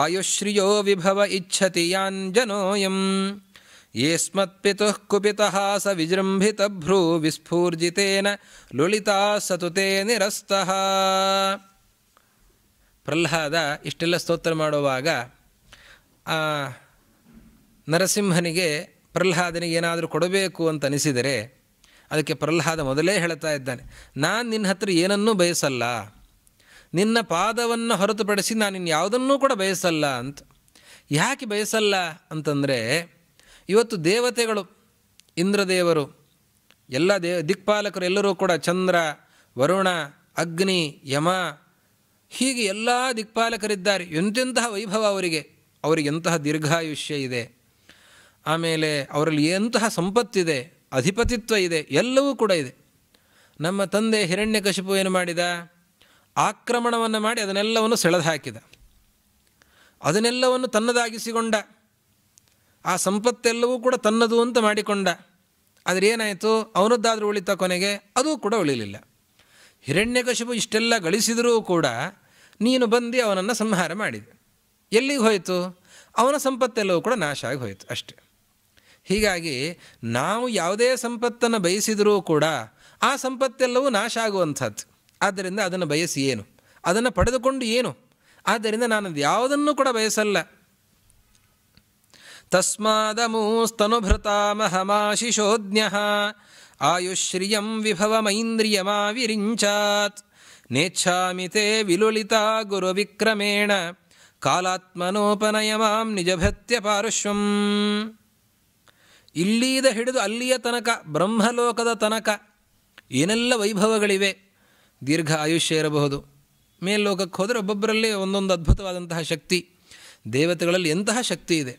[SPEAKER 1] ಆಯುಶ್ರಿಯೋ ವಿಭವ ಇಚ್ಛತಿ ಯಾಂಜನೋಯಂ ಯೇಸ್ಮತ್ಪಿತುಃ ಕುಪಿತಃ ಸ ವಿಜೃಂಭಿತಭ್ರೂ ವಿಸ್ಫೂರ್ಜಿತೇನ ಲುಳಿತಾ ಸತುತೇ ನಿರಸ್ತಃ ಪ್ರಹ್ಲಾದ ಇಷ್ಟೆಲ್ಲ ಸ್ತೋತ್ರ ಮಾಡುವಾಗ ನರಸಿಂಹನಿಗೆ ಪ್ರಹ್ಲಾದನಿಗೆ ಏನಾದರೂ ಕೊಡಬೇಕು ಅಂತ ಅನಿಸಿದರೆ ಅದಕ್ಕೆ ಪ್ರಹ್ಲಾದ ಮೊದಲೇ ಹೇಳ್ತಾ ಇದ್ದಾನೆ ನಾನು ನಿನ್ನ ಹತ್ರ ಏನನ್ನೂ ಬಯಸಲ್ಲ ನಿನ್ನ ಪಾದವನ್ನು ಹೊರತುಪಡಿಸಿ ನಾನು ಯಾವುದನ್ನೂ ಕೂಡ ಬಯಸಲ್ಲ ಅಂತ ಯಾಕೆ ಬಯಸಲ್ಲ ಅಂತಂದರೆ ಇವತ್ತು ದೇವತೆಗಳು ಇಂದ್ರದೇವರು ಎಲ್ಲ ದೇ ದಿಕ್ಪಾಲಕರು ಎಲ್ಲರೂ ಕೂಡ ಚಂದ್ರ ವರುಣ ಅಗ್ನಿ ಯಮ ಹೀಗೆ ಎಲ್ಲ ದಿಕ್ಪಾಲಕರಿದ್ದಾರೆ ಎಂತೆಂತಹ ವೈಭವ ಅವರಿಗೆ ಅವರಿಗೆಂತಹ ದೀರ್ಘಾಯುಷ್ಯ ಇದೆ ಆಮೇಲೆ ಅವರಲ್ಲಿ ಎಂತಹ ಸಂಪತ್ತಿದೆ ಅಧಿಪತಿತ್ವ ಇದೆ ಎಲ್ಲವೂ ಕೂಡ ಇದೆ ನಮ್ಮ ತಂದೆ ಹಿರಣ್ಯಕಶಿಪು ಏನು ಮಾಡಿದ ಆಕ್ರಮಣವನ್ನು ಮಾಡಿ ಅದನ್ನೆಲ್ಲವನ್ನು ಸೆಳೆದು ಹಾಕಿದ ಅದನ್ನೆಲ್ಲವನ್ನು ತನ್ನದಾಗಿಸಿಕೊಂಡ ಆ ಸಂಪತ್ತೆಲ್ಲವೂ ಕೂಡ ತನ್ನದು ಅಂತ ಮಾಡಿಕೊಂಡ ಆದರೆ ಏನಾಯಿತು ಅವನದ್ದಾದರೂ ಉಳಿತ ಕೊನೆಗೆ ಅದೂ ಕೂಡ ಉಳಿಲಿಲ್ಲ ಹಿರಣ್ಯಕಶಿಪು ಇಷ್ಟೆಲ್ಲ ಗಳಿಸಿದರೂ ಕೂಡ ನೀನು ಬಂದು ಅವನನ್ನು ಸಂಹಾರ ಮಾಡಿದೆ ಎಲ್ಲಿಗೆ ಹೋಯಿತು ಅವನ ಸಂಪತ್ತೆಲ್ಲವೂ ಕೂಡ ನಾಶ ಆಗಿ ಹೋಯಿತು ಅಷ್ಟೆ ಹೀಗಾಗಿ ನಾವು ಯಾವುದೇ ಸಂಪತ್ತನ್ನು ಬಯಸಿದರೂ ಕೂಡ ಆ ಸಂಪತ್ತೆಲ್ಲವೂ ನಾಶ ಆಗುವಂಥದ್ದು ಆದ್ದರಿಂದ ಅದನ್ನು ಬಯಸಿ ಏನು ಅದನ್ನು ಪಡೆದುಕೊಂಡು ಏನು ಆದ್ದರಿಂದ ನಾನು ಯಾವುದನ್ನು ಕೂಡ ಬಯಸಲ್ಲ ನೇಚ್ಛಾ आयुश्रियं विभवमैन्द्रियमाविरिञ्चात् ಗುರು ವಿಕ್ರಮೇಣ ಕಾಲಾತ್ಮನೋಪನಯ ಮಾಂ ಕಾಲಾತ್ಮನೋಪನಯಮಾಂ ಪಾರ್ಶ್ವಂ ಇಲ್ಲಿದ ಹಿಡಿದು ಅಲ್ಲಿಯ ತನಕ ಬ್ರಹ್ಮಲೋಕದ ತನಕ ಏನೆಲ್ಲ ವೈಭವಗಳಿವೆ ದೀರ್ಘ ಆಯುಷ್ಯ ಇರಬಹುದು ಮೇಲ್ಲೋಕಕ್ಕೆ ಹೋದರೆ ಒಬ್ಬೊಬ್ಬರಲ್ಲಿ ಒಂದೊಂದು ಅದ್ಭುತವಾದಂತಹ ಶಕ್ತಿ ದೇವತೆಗಳಲ್ಲಿ ಎಂತಹ ಶಕ್ತಿ ಇದೆ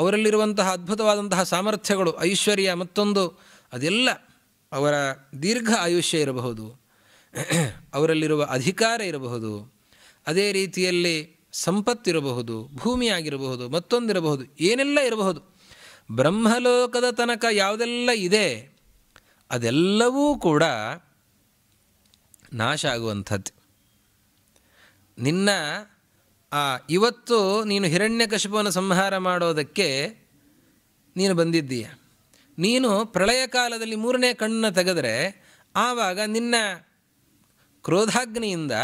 [SPEAKER 1] ಅವರಲ್ಲಿರುವಂತಹ ಅದ್ಭುತವಾದಂತಹ ಸಾಮರ್ಥ್ಯಗಳು ಐಶ್ವರ್ಯ ಮತ್ತೊಂದು ಅದೆಲ್ಲ ಅವರ ದೀರ್ಘ ಆಯುಷ್ಯ ಇರಬಹುದು ಅವರಲ್ಲಿರುವ ಅಧಿಕಾರ ಇರಬಹುದು ಅದೇ ರೀತಿಯಲ್ಲಿ ಸಂಪತ್ತಿರಬಹುದು ಭೂಮಿಯಾಗಿರಬಹುದು ಮತ್ತೊಂದಿರಬಹುದು ಏನೆಲ್ಲ ಇರಬಹುದು ಬ್ರಹ್ಮಲೋಕದ ತನಕ ಯಾವುದೆಲ್ಲ ಇದೆ ಅದೆಲ್ಲವೂ ಕೂಡ ನಾಶ ಆಗುವಂಥದ್ದು ನಿನ್ನ ಆ ಇವತ್ತು ನೀನು ಹಿರಣ್ಯಕಶಿಪವನ್ನು ಸಂಹಾರ ಮಾಡೋದಕ್ಕೆ ನೀನು ಬಂದಿದ್ದೀಯ ನೀನು ಪ್ರಳಯ ಕಾಲದಲ್ಲಿ ಮೂರನೇ ಕಣ್ಣನ್ನು ತೆಗೆದರೆ ಆವಾಗ ನಿನ್ನ ಕ್ರೋಧಾಗ್ನಿಯಿಂದ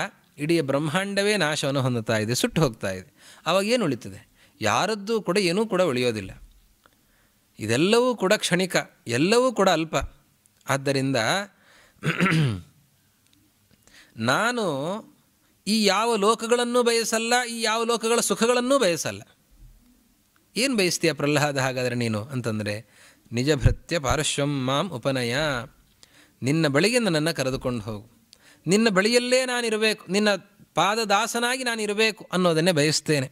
[SPEAKER 1] ಇಡೀ ಬ್ರಹ್ಮಾಂಡವೇ ನಾಶವನ್ನು ಹೊಂದುತ್ತಾ ಇದೆ ಸುಟ್ಟು ಹೋಗ್ತಾ ಇದೆ ಆವಾಗ ಏನು ಉಳಿತದೆ ಯಾರದ್ದು ಕೂಡ ಏನೂ ಕೂಡ ಉಳಿಯೋದಿಲ್ಲ ಇದೆಲ್ಲವೂ ಕೂಡ ಕ್ಷಣಿಕ ಎಲ್ಲವೂ ಕೂಡ ಅಲ್ಪ ಆದ್ದರಿಂದ ನಾನು ಈ ಯಾವ ಲೋಕಗಳನ್ನು ಬಯಸಲ್ಲ ಈ ಯಾವ ಲೋಕಗಳ ಸುಖಗಳನ್ನೂ ಬಯಸಲ್ಲ ಏನು ಬಯಸ್ತೀಯ ಪ್ರಹ್ಲಾದ ಹಾಗಾದರೆ ನೀನು ಅಂತಂದರೆ ನಿಜ ಭೃತ್ಯ ಪಾರಶ್ವಂ ಮಾಂ ಉಪನಯ ನಿನ್ನ ಬಳಿಗೆ ನನ್ನನ್ನು ಕರೆದುಕೊಂಡು ಹೋಗು ನಿನ್ನ ಬಳಿಯಲ್ಲೇ ನಾನಿರಬೇಕು ನಿನ್ನ ಪಾದದಾಸನಾಗಿ ನಾನಿರಬೇಕು ಅನ್ನೋದನ್ನೇ ಬಯಸ್ತೇನೆ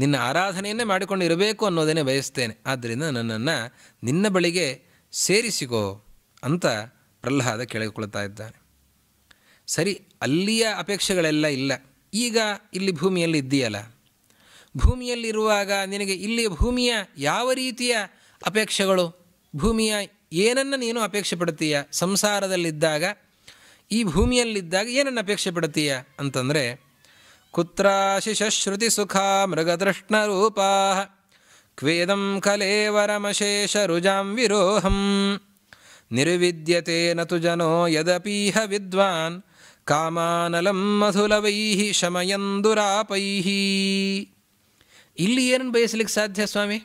[SPEAKER 1] ನಿನ್ನ ಆರಾಧನೆಯನ್ನೇ ಮಾಡಿಕೊಂಡು ಇರಬೇಕು ಅನ್ನೋದನ್ನೇ ಬಯಸ್ತೇನೆ ಆದ್ದರಿಂದ ನನ್ನನ್ನು ನಿನ್ನ ಬಳಿಗೆ ಸೇರಿಸಿಕೋ ಅಂತ ಪ್ರಹ್ಲಾದ ಕೇಳಿಕೊಳ್ತಾ ಇದ್ದಾನೆ ಸರಿ ಅಲ್ಲಿಯ ಅಪೇಕ್ಷೆಗಳೆಲ್ಲ ಇಲ್ಲ ಈಗ ಇಲ್ಲಿ ಭೂಮಿಯಲ್ಲಿ ಇದ್ದೀಯಲ್ಲ ಭೂಮಿಯಲ್ಲಿರುವಾಗ ನಿನಗೆ ಇಲ್ಲಿ ಭೂಮಿಯ ಯಾವ ರೀತಿಯ ಅಪೇಕ್ಷೆಗಳು ಭೂಮಿಯ ಏನನ್ನು ನೀನು ಅಪೇಕ್ಷೆ ಪಡ್ತೀಯ ಸಂಸಾರದಲ್ಲಿದ್ದಾಗ ಈ ಭೂಮಿಯಲ್ಲಿದ್ದಾಗ ಏನನ್ನು ಅಪೇಕ್ಷೆ ಪಡ್ತೀಯ ಅಂತಂದರೆ ಸುಖಾ ಸುಖ ರೂಪಾ ಕ್ವೇದಂ ಕಲೇವರಮಶೇಷ ರುಜಾಂ ವಿರೋಹಂ ನಿರ್ವಿದ್ಯತೆ ನತು ಜನೋ ಯದಪೀಹ ವಿದ್ವಾನ್ ಕಾಮಾನಲಂ ಮಧುಲವೈಹಿ ಶಮಯಂದುರಾಪೈಹಿ ಇಲ್ಲಿ ಏನನ್ನು ಬಯಸಲಿಕ್ಕೆ ಸಾಧ್ಯ ಸ್ವಾಮಿ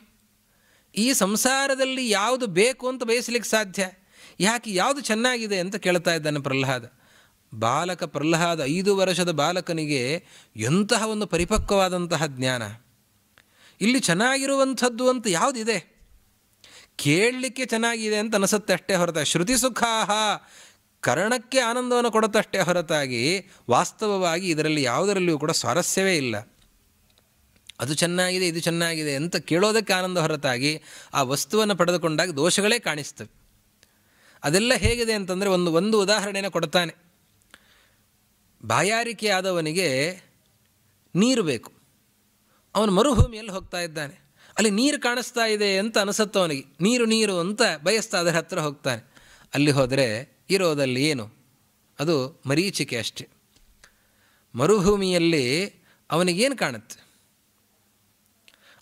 [SPEAKER 1] ಈ ಸಂಸಾರದಲ್ಲಿ ಯಾವುದು ಬೇಕು ಅಂತ ಬಯಸಲಿಕ್ಕೆ ಸಾಧ್ಯ ಯಾಕೆ ಯಾವುದು ಚೆನ್ನಾಗಿದೆ ಅಂತ ಕೇಳ್ತಾ ಇದ್ದಾನೆ ಪ್ರಹ್ಲಾದ ಬಾಲಕ ಪ್ರಹ್ಲಾದ ಐದು ವರ್ಷದ ಬಾಲಕನಿಗೆ ಎಂತಹ ಒಂದು ಪರಿಪಕ್ವವಾದಂತಹ ಜ್ಞಾನ ಇಲ್ಲಿ ಚೆನ್ನಾಗಿರುವಂಥದ್ದು ಅಂತ ಯಾವುದಿದೆ ಕೇಳಲಿಕ್ಕೆ ಚೆನ್ನಾಗಿದೆ ಅಂತ ಅನಿಸುತ್ತೆ ಅಷ್ಟೇ ಹೊರತ ಶ್ರುತಿ ಸುಖಾಹ ಕರಣಕ್ಕೆ ಆನಂದವನ್ನು ಕೊಡತಷ್ಟೇ ಹೊರತಾಗಿ ವಾಸ್ತವವಾಗಿ ಇದರಲ್ಲಿ ಯಾವುದರಲ್ಲಿಯೂ ಕೂಡ ಸ್ವಾರಸ್ಯವೇ ಇಲ್ಲ ಅದು ಚೆನ್ನಾಗಿದೆ ಇದು ಚೆನ್ನಾಗಿದೆ ಅಂತ ಕೇಳೋದಕ್ಕೆ ಆನಂದ ಹೊರತಾಗಿ ಆ ವಸ್ತುವನ್ನು ಪಡೆದುಕೊಂಡಾಗ ದೋಷಗಳೇ ಕಾಣಿಸ್ತವೆ ಅದೆಲ್ಲ ಹೇಗಿದೆ ಅಂತಂದರೆ ಒಂದು ಒಂದು ಉದಾಹರಣೆಯನ್ನು ಕೊಡ್ತಾನೆ ಬಾಯಾರಿಕೆಯಾದವನಿಗೆ ನೀರು ಬೇಕು ಅವನು ಮರುಭೂಮಿಯಲ್ಲಿ ಹೋಗ್ತಾ ಇದ್ದಾನೆ ಅಲ್ಲಿ ನೀರು ಕಾಣಿಸ್ತಾ ಇದೆ ಅಂತ ಅನಿಸುತ್ತವನಿಗೆ ನೀರು ನೀರು ಅಂತ ಬಯಸ್ತಾ ಅದರ ಹತ್ತಿರ ಹೋಗ್ತಾನೆ ಅಲ್ಲಿ ಹೋದರೆ ಇರೋದಲ್ಲಿ ಏನು ಅದು ಮರೀಚಿಕೆ ಅಷ್ಟೆ ಮರುಭೂಮಿಯಲ್ಲಿ ಅವನಿಗೇನು ಕಾಣುತ್ತೆ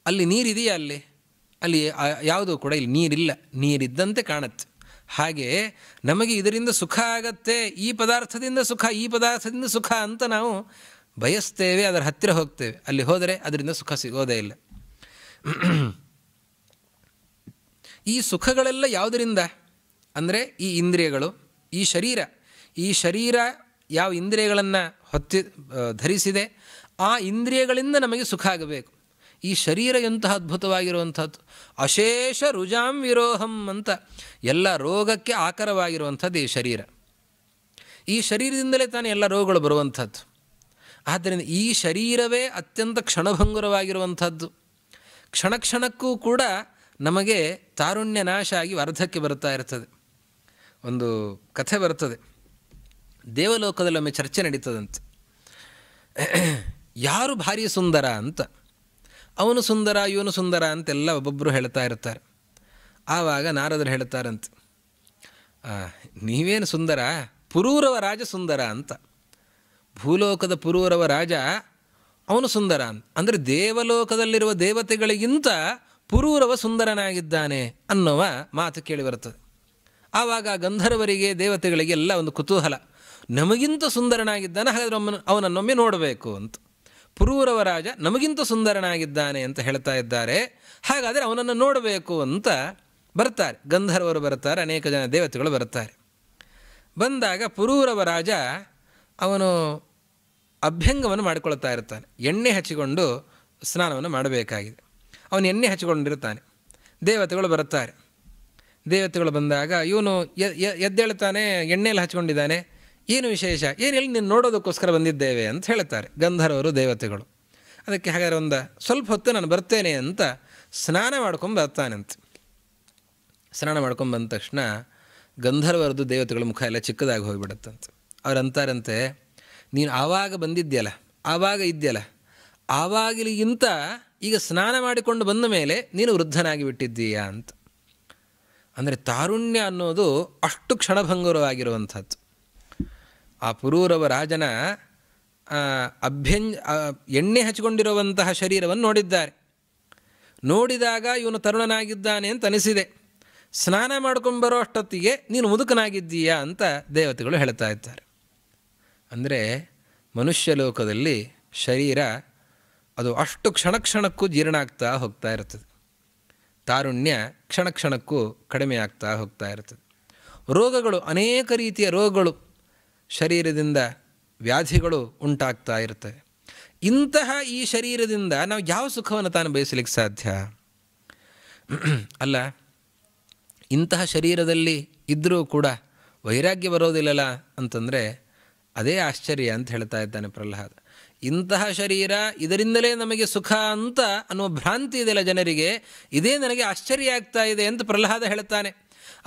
[SPEAKER 1] ಅಲ್ಲಿ ನೀರಿದೆಯಾ ಅಲ್ಲಿ ಅಲ್ಲಿ ಯಾವುದೂ ಕೂಡ ಇಲ್ಲಿ ನೀರಿಲ್ಲ ನೀರಿದ್ದಂತೆ ಕಾಣುತ್ತೆ ಹಾಗೆ ನಮಗೆ ಇದರಿಂದ ಸುಖ ಆಗತ್ತೆ ಈ ಪದಾರ್ಥದಿಂದ ಸುಖ ಈ ಪದಾರ್ಥದಿಂದ ಸುಖ ಅಂತ ನಾವು ಬಯಸ್ತೇವೆ ಅದರ ಹತ್ತಿರ ಹೋಗ್ತೇವೆ ಅಲ್ಲಿ ಹೋದರೆ ಅದರಿಂದ ಸುಖ ಸಿಗೋದೇ ಇಲ್ಲ ಈ ಸುಖಗಳೆಲ್ಲ ಯಾವುದರಿಂದ ಅಂದರೆ ಈ ಇಂದ್ರಿಯಗಳು ಈ ಶರೀರ ಈ ಶರೀರ ಯಾವ ಇಂದ್ರಿಯಗಳನ್ನು ಹೊತ್ತಿ ಧರಿಸಿದೆ ಆ ಇಂದ್ರಿಯಗಳಿಂದ ನಮಗೆ ಸುಖ ಆಗಬೇಕು ಈ ಶರೀರ ಎಂತಹ ಅದ್ಭುತವಾಗಿರುವಂಥದ್ದು ಅಶೇಷ ರುಜಾಂ ವಿರೋಹಂ ಅಂತ ಎಲ್ಲ ರೋಗಕ್ಕೆ ಆಕರವಾಗಿರುವಂಥದ್ದು ಈ ಶರೀರ ಈ ಶರೀರದಿಂದಲೇ ತಾನೇ ಎಲ್ಲ ರೋಗಗಳು ಬರುವಂಥದ್ದು ಆದ್ದರಿಂದ ಈ ಶರೀರವೇ ಅತ್ಯಂತ ಕ್ಷಣಭಂಗುರವಾಗಿರುವಂಥದ್ದು ಕ್ಷಣಕ್ಷಣಕ್ಕೂ ಕೂಡ ನಮಗೆ ತಾರುಣ್ಯ ನಾಶ ಆಗಿ ವರ್ಧಕ್ಕೆ ಬರ್ತಾ ಇರ್ತದೆ ಒಂದು ಕಥೆ ಬರುತ್ತದೆ ದೇವಲೋಕದಲ್ಲೊಮ್ಮೆ ಚರ್ಚೆ ನಡೀತದಂತೆ ಯಾರು ಭಾರಿ ಸುಂದರ ಅಂತ ಅವನು ಸುಂದರ ಇವನು ಸುಂದರ ಅಂತೆಲ್ಲ ಒಬ್ಬೊಬ್ಬರು ಹೇಳ್ತಾ ಇರ್ತಾರೆ ಆವಾಗ ನಾರದರು ಹೇಳ್ತಾರಂತೆ ನೀವೇನು ಸುಂದರ ಪುರೂರವ ರಾಜ ಸುಂದರ ಅಂತ ಭೂಲೋಕದ ಪುರೂರವ ರಾಜ ಅವನು ಸುಂದರ ಅಂತ ಅಂದರೆ ದೇವಲೋಕದಲ್ಲಿರುವ ದೇವತೆಗಳಿಗಿಂತ ಪುರೂರವ ಸುಂದರನಾಗಿದ್ದಾನೆ ಅನ್ನುವ ಮಾತು ಕೇಳಿ ಬರ್ತದೆ ಆವಾಗ ಗಂಧರ್ವರಿಗೆ ದೇವತೆಗಳಿಗೆ ಎಲ್ಲ ಒಂದು ಕುತೂಹಲ ನಮಗಿಂತ ಸುಂದರನಾಗಿದ್ದಾನೆ ಹಾಗಾದರೆ ಒಮ್ಮನ ಅವನನ್ನೊಮ್ಮೆ ನೋಡಬೇಕು ಅಂತ ಪುರೂರವ ರಾಜ ನಮಗಿಂತ ಸುಂದರನಾಗಿದ್ದಾನೆ ಅಂತ ಹೇಳ್ತಾ ಇದ್ದಾರೆ ಹಾಗಾದರೆ ಅವನನ್ನು ನೋಡಬೇಕು ಅಂತ ಬರ್ತಾರೆ ಗಂಧರ್ವರು ಬರ್ತಾರೆ ಅನೇಕ ಜನ ದೇವತೆಗಳು ಬರ್ತಾರೆ ಬಂದಾಗ ಪುರೂರವ ರಾಜ ಅವನು ಅಭ್ಯಂಗವನ್ನು ಮಾಡಿಕೊಳ್ತಾ ಇರ್ತಾನೆ ಎಣ್ಣೆ ಹಚ್ಚಿಕೊಂಡು ಸ್ನಾನವನ್ನು ಮಾಡಬೇಕಾಗಿದೆ ಅವನು ಎಣ್ಣೆ ಹಚ್ಚಿಕೊಂಡಿರ್ತಾನೆ ದೇವತೆಗಳು ಬರ್ತಾರೆ ದೇವತೆಗಳು ಬಂದಾಗ ಇವನು ಎದ್ದೇಳ್ತಾನೆ ಎಣ್ಣೆಯಲ್ಲಿ ಹಚ್ಕೊಂಡಿದ್ದಾನೆ ಏನು ವಿಶೇಷ ಏನು ನೀನು ನೋಡೋದಕ್ಕೋಸ್ಕರ ಬಂದಿದ್ದೇವೆ ಅಂತ ಹೇಳ್ತಾರೆ ಗಂಧರ್ವರು ದೇವತೆಗಳು ಅದಕ್ಕೆ ಹಾಗಾದ್ರೆ ಒಂದು ಸ್ವಲ್ಪ ಹೊತ್ತು ನಾನು ಬರ್ತೇನೆ ಅಂತ ಸ್ನಾನ ಮಾಡ್ಕೊಂಡು ಅಂತ ಸ್ನಾನ ಮಾಡ್ಕೊಂಡು ಬಂದ ತಕ್ಷಣ ಗಂಧರ್ವರದ್ದು ದೇವತೆಗಳ ಮುಖ ಎಲ್ಲ ಚಿಕ್ಕದಾಗಿ ಹೋಗಿಬಿಡುತ್ತಂತೆ ಅವರಂತಾರಂತೆ ಅಂತಾರಂತೆ ನೀನು ಆವಾಗ ಬಂದಿದ್ದೆಯಲ್ಲ ಆವಾಗ ಇದೆಯಲ್ಲ ಆವಾಗಲಿಗಿಂತ ಈಗ ಸ್ನಾನ ಮಾಡಿಕೊಂಡು ಬಂದ ಮೇಲೆ ನೀನು ವೃದ್ಧನಾಗಿ ಬಿಟ್ಟಿದ್ದೀಯಾ ಅಂತ ಅಂದರೆ ತಾರುಣ್ಯ ಅನ್ನೋದು ಅಷ್ಟು ಕ್ಷಣಭಂಗುರವಾಗಿರುವಂಥದ್ದು ಆ ಪುರೂರವ ರಾಜನ ಅಭ್ಯಂಜ ಎಣ್ಣೆ ಹಚ್ಚಿಕೊಂಡಿರುವಂತಹ ಶರೀರವನ್ನು ನೋಡಿದ್ದಾರೆ ನೋಡಿದಾಗ ಇವನು ತರುಣನಾಗಿದ್ದಾನೆ ಅಂತ ಅನಿಸಿದೆ ಸ್ನಾನ ಮಾಡ್ಕೊಂಬರೋ ಅಷ್ಟೊತ್ತಿಗೆ ನೀನು ಮುದುಕನಾಗಿದ್ದೀಯಾ ಅಂತ ದೇವತೆಗಳು ಹೇಳ್ತಾ ಇದ್ದಾರೆ ಅಂದರೆ ಮನುಷ್ಯ ಲೋಕದಲ್ಲಿ ಶರೀರ ಅದು ಅಷ್ಟು ಕ್ಷಣ ಕ್ಷಣಕ್ಕೂ ಜೀರ್ಣ ಆಗ್ತಾ ಹೋಗ್ತಾ ಇರ್ತದೆ ತಾರುಣ್ಯ ಕ್ಷಣ ಕ್ಷಣಕ್ಕೂ ಕಡಿಮೆ ಆಗ್ತಾ ಹೋಗ್ತಾ ಇರ್ತದೆ ರೋಗಗಳು ಅನೇಕ ರೀತಿಯ ರೋಗಗಳು ಶರೀರದಿಂದ ವ್ಯಾಧಿಗಳು ಉಂಟಾಗ್ತಾ ಇರ್ತವೆ ಇಂತಹ ಈ ಶರೀರದಿಂದ ನಾವು ಯಾವ ಸುಖವನ್ನು ತಾನು ಬಯಸಲಿಕ್ಕೆ ಸಾಧ್ಯ ಅಲ್ಲ ಇಂತಹ ಶರೀರದಲ್ಲಿ ಇದ್ದರೂ ಕೂಡ ವೈರಾಗ್ಯ ಬರೋದಿಲ್ಲಲ್ಲ ಅಂತಂದರೆ ಅದೇ ಆಶ್ಚರ್ಯ ಅಂತ ಹೇಳ್ತಾ ಇದ್ದಾನೆ ಪ್ರಹ್ಲಾದ ಇಂತಹ ಶರೀರ ಇದರಿಂದಲೇ ನಮಗೆ ಸುಖ ಅಂತ ಅನ್ನೋ ಭ್ರಾಂತಿ ಇದೆಯಲ್ಲ ಜನರಿಗೆ ಇದೇ ನನಗೆ ಆಶ್ಚರ್ಯ ಆಗ್ತಾ ಇದೆ ಅಂತ ಪ್ರಹ್ಲಾದ ಹೇಳ್ತಾನೆ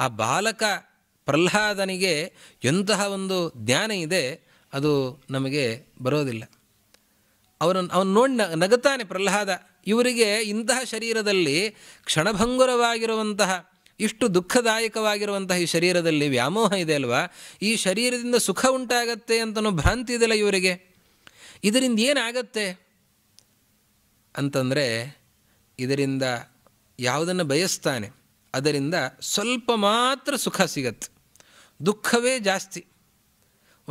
[SPEAKER 1] ಆ ಬಾಲಕ ಪ್ರಹ್ಲಾದನಿಗೆ ಎಂತಹ ಒಂದು ಜ್ಞಾನ ಇದೆ ಅದು ನಮಗೆ ಬರೋದಿಲ್ಲ ಅವನನ್ನು ಅವನು ನೋಡಿ ನಗುತ್ತಾನೆ ಪ್ರಹ್ಲಾದ ಇವರಿಗೆ ಇಂತಹ ಶರೀರದಲ್ಲಿ ಕ್ಷಣಭಂಗುರವಾಗಿರುವಂತಹ ಇಷ್ಟು ದುಃಖದಾಯಕವಾಗಿರುವಂತಹ ಈ ಶರೀರದಲ್ಲಿ ವ್ಯಾಮೋಹ ಇದೆ ಅಲ್ವಾ ಈ ಶರೀರದಿಂದ ಸುಖ ಉಂಟಾಗತ್ತೆ ಅಂತನೋ ಭ್ರಾಂತಿ ಇದೆಯಲ್ಲ ಇವರಿಗೆ ಇದರಿಂದ ಏನಾಗತ್ತೆ ಅಂತಂದರೆ ಇದರಿಂದ ಯಾವುದನ್ನು ಬಯಸ್ತಾನೆ ಅದರಿಂದ ಸ್ವಲ್ಪ ಮಾತ್ರ ಸುಖ ಸಿಗತ್ತೆ ದುಃಖವೇ ಜಾಸ್ತಿ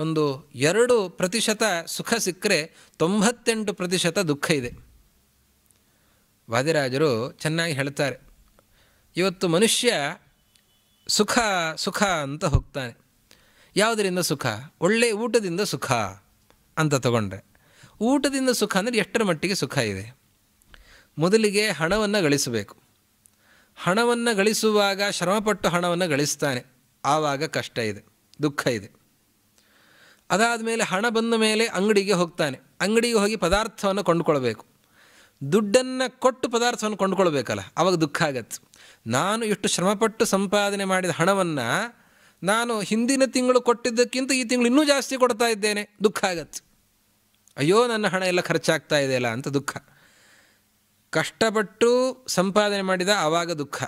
[SPEAKER 1] ಒಂದು ಎರಡು ಪ್ರತಿಶತ ಸುಖ ಸಿಕ್ಕರೆ ತೊಂಬತ್ತೆಂಟು ಪ್ರತಿಶತ ದುಃಖ ಇದೆ ವಾದಿರಾಜರು ಚೆನ್ನಾಗಿ ಹೇಳ್ತಾರೆ ಇವತ್ತು ಮನುಷ್ಯ ಸುಖ ಸುಖ ಅಂತ ಹೋಗ್ತಾನೆ ಯಾವುದರಿಂದ ಸುಖ ಒಳ್ಳೆಯ ಊಟದಿಂದ ಸುಖ ಅಂತ ತಗೊಂಡ್ರೆ ಊಟದಿಂದ ಸುಖ ಅಂದರೆ ಎಷ್ಟರ ಮಟ್ಟಿಗೆ ಸುಖ ಇದೆ ಮೊದಲಿಗೆ ಹಣವನ್ನು ಗಳಿಸಬೇಕು ಹಣವನ್ನು ಗಳಿಸುವಾಗ ಶ್ರಮಪಟ್ಟು ಹಣವನ್ನು ಗಳಿಸ್ತಾನೆ ಆವಾಗ ಕಷ್ಟ ಇದೆ ದುಃಖ ಇದೆ ಅದಾದ ಮೇಲೆ ಹಣ ಬಂದ ಮೇಲೆ ಅಂಗಡಿಗೆ ಹೋಗ್ತಾನೆ ಅಂಗಡಿಗೆ ಹೋಗಿ ಪದಾರ್ಥವನ್ನು ಕೊಂಡುಕೊಳ್ಬೇಕು ದುಡ್ಡನ್ನು ಕೊಟ್ಟು ಪದಾರ್ಥವನ್ನು ಕೊಂಡುಕೊಳ್ಬೇಕಲ್ಲ ಆವಾಗ ದುಃಖ ಆಗತ್ತೆ ನಾನು ಇಷ್ಟು ಶ್ರಮಪಟ್ಟು ಸಂಪಾದನೆ ಮಾಡಿದ ಹಣವನ್ನು ನಾನು ಹಿಂದಿನ ತಿಂಗಳು ಕೊಟ್ಟಿದ್ದಕ್ಕಿಂತ ಈ ತಿಂಗಳು ಇನ್ನೂ ಜಾಸ್ತಿ ಕೊಡ್ತಾ ಇದ್ದೇನೆ ದುಃಖ ಆಗತ್ತೆ ಅಯ್ಯೋ ನನ್ನ ಹಣ ಎಲ್ಲ ಖರ್ಚಾಗ್ತಾ ಇದೆಯಲ್ಲ ಅಂತ ದುಃಖ ಕಷ್ಟಪಟ್ಟು ಸಂಪಾದನೆ ಮಾಡಿದ ಆವಾಗ ದುಃಖ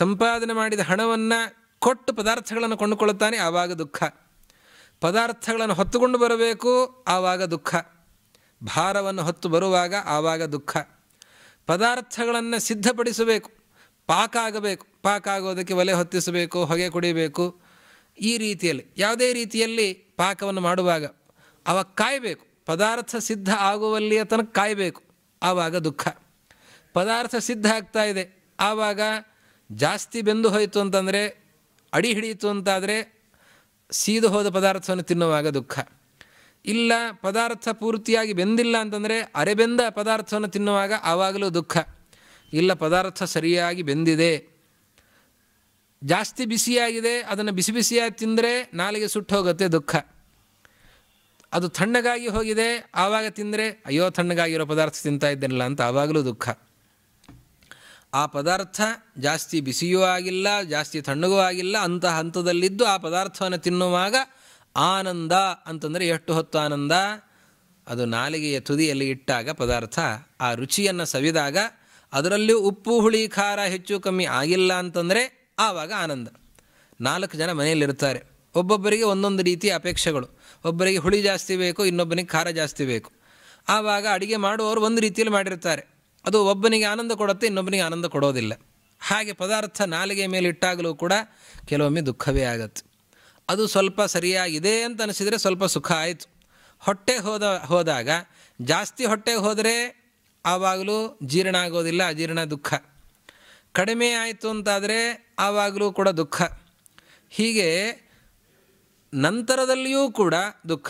[SPEAKER 1] ಸಂಪಾದನೆ ಮಾಡಿದ ಹಣವನ್ನು ಕೊಟ್ಟು ಪದಾರ್ಥಗಳನ್ನು ಕೊಂಡುಕೊಳ್ಳುತ್ತಾನೆ ಆವಾಗ ದುಃಖ ಪದಾರ್ಥಗಳನ್ನು ಹೊತ್ತುಕೊಂಡು ಬರಬೇಕು ಆವಾಗ ದುಃಖ ಭಾರವನ್ನು ಹೊತ್ತು ಬರುವಾಗ ಆವಾಗ ದುಃಖ ಪದಾರ್ಥಗಳನ್ನು ಸಿದ್ಧಪಡಿಸಬೇಕು ಪಾಕ ಆಗಬೇಕು ಪಾಕ ಆಗೋದಕ್ಕೆ ಒಲೆ ಹೊತ್ತಿಸಬೇಕು ಹೊಗೆ ಕುಡಿಬೇಕು ಈ ರೀತಿಯಲ್ಲಿ ಯಾವುದೇ ರೀತಿಯಲ್ಲಿ ಪಾಕವನ್ನು ಮಾಡುವಾಗ ಅವಾಗ ಕಾಯಬೇಕು ಪದಾರ್ಥ ಸಿದ್ಧ ಆಗುವಲ್ಲಿಯ ತನಕ ಕಾಯಬೇಕು ಆವಾಗ ದುಃಖ ಪದಾರ್ಥ ಸಿದ್ಧ ಆಗ್ತಾ ಇದೆ ಆವಾಗ ಜಾಸ್ತಿ ಬೆಂದು ಹೋಯಿತು ಅಂತಂದರೆ ಅಡಿ ಹಿಡಿಯಿತು ಅಂತಾದರೆ ಸೀದು ಹೋದ ಪದಾರ್ಥವನ್ನು ತಿನ್ನುವಾಗ ದುಃಖ ಇಲ್ಲ ಪದಾರ್ಥ ಪೂರ್ತಿಯಾಗಿ ಬೆಂದಿಲ್ಲ ಅಂತಂದರೆ ಅರೆಬೆಂದ ಪದಾರ್ಥವನ್ನು ತಿನ್ನುವಾಗ ಆವಾಗಲೂ ದುಃಖ ಇಲ್ಲ ಪದಾರ್ಥ ಸರಿಯಾಗಿ ಬೆಂದಿದೆ ಜಾಸ್ತಿ ಬಿಸಿಯಾಗಿದೆ ಅದನ್ನು ಬಿಸಿ ಬಿಸಿಯಾಗಿ ತಿಂದರೆ ನಾಲಿಗೆ ಸುಟ್ಟು ಹೋಗುತ್ತೆ ದುಃಖ ಅದು ತಣ್ಣಗಾಗಿ ಹೋಗಿದೆ ಆವಾಗ ತಿಂದರೆ ಅಯ್ಯೋ ತಣ್ಣಗಾಗಿರೋ ಪದಾರ್ಥ ತಿಂತಾ ಇದ್ದೇನಲ್ಲ ಅಂತ ಆವಾಗಲೂ ದುಃಖ ಆ ಪದಾರ್ಥ ಜಾಸ್ತಿ ಬಿಸಿಯೂ ಆಗಿಲ್ಲ ಜಾಸ್ತಿ ತಣ್ಣಗೂ ಆಗಿಲ್ಲ ಅಂತಹ ಹಂತದಲ್ಲಿದ್ದು ಆ ಪದಾರ್ಥವನ್ನು ತಿನ್ನುವಾಗ ಆನಂದ ಅಂತಂದರೆ ಎಷ್ಟು ಹೊತ್ತು ಆನಂದ ಅದು ನಾಲಿಗೆಯ ತುದಿಯಲ್ಲಿ ಇಟ್ಟಾಗ ಪದಾರ್ಥ ಆ ರುಚಿಯನ್ನು ಸವಿದಾಗ ಅದರಲ್ಲೂ ಉಪ್ಪು ಹುಳಿ ಖಾರ ಹೆಚ್ಚು ಕಮ್ಮಿ ಆಗಿಲ್ಲ ಅಂತಂದರೆ ಆವಾಗ ಆನಂದ ನಾಲ್ಕು ಜನ ಮನೆಯಲ್ಲಿರ್ತಾರೆ ಒಬ್ಬೊಬ್ಬರಿಗೆ ಒಂದೊಂದು ರೀತಿಯ ಅಪೇಕ್ಷೆಗಳು ಒಬ್ಬರಿಗೆ ಹುಳಿ ಜಾಸ್ತಿ ಬೇಕು ಇನ್ನೊಬ್ಬನಿಗೆ ಖಾರ ಜಾಸ್ತಿ ಬೇಕು ಆವಾಗ ಅಡುಗೆ ಮಾಡುವವರು ಒಂದು ರೀತಿಯಲ್ಲಿ ಮಾಡಿರ್ತಾರೆ ಅದು ಒಬ್ಬನಿಗೆ ಆನಂದ ಕೊಡುತ್ತೆ ಇನ್ನೊಬ್ಬನಿಗೆ ಆನಂದ ಕೊಡೋದಿಲ್ಲ ಹಾಗೆ ಪದಾರ್ಥ ನಾಲಿಗೆ ಮೇಲೆ ಇಟ್ಟಾಗಲೂ ಕೂಡ ಕೆಲವೊಮ್ಮೆ ದುಃಖವೇ ಆಗುತ್ತೆ ಅದು ಸ್ವಲ್ಪ ಸರಿಯಾಗಿದೆ ಅಂತ ಅನಿಸಿದರೆ ಸ್ವಲ್ಪ ಸುಖ ಆಯಿತು ಹೊಟ್ಟೆ ಹೋದ ಹೋದಾಗ ಜಾಸ್ತಿ ಹೊಟ್ಟೆಗೆ ಹೋದರೆ ಆವಾಗಲೂ ಜೀರ್ಣ ಆಗೋದಿಲ್ಲ ಅಜೀರ್ಣ ದುಃಖ ಕಡಿಮೆ ಆಯಿತು ಅಂತಾದರೆ ಆವಾಗಲೂ ಕೂಡ ದುಃಖ ಹೀಗೆ ನಂತರದಲ್ಲಿಯೂ ಕೂಡ ದುಃಖ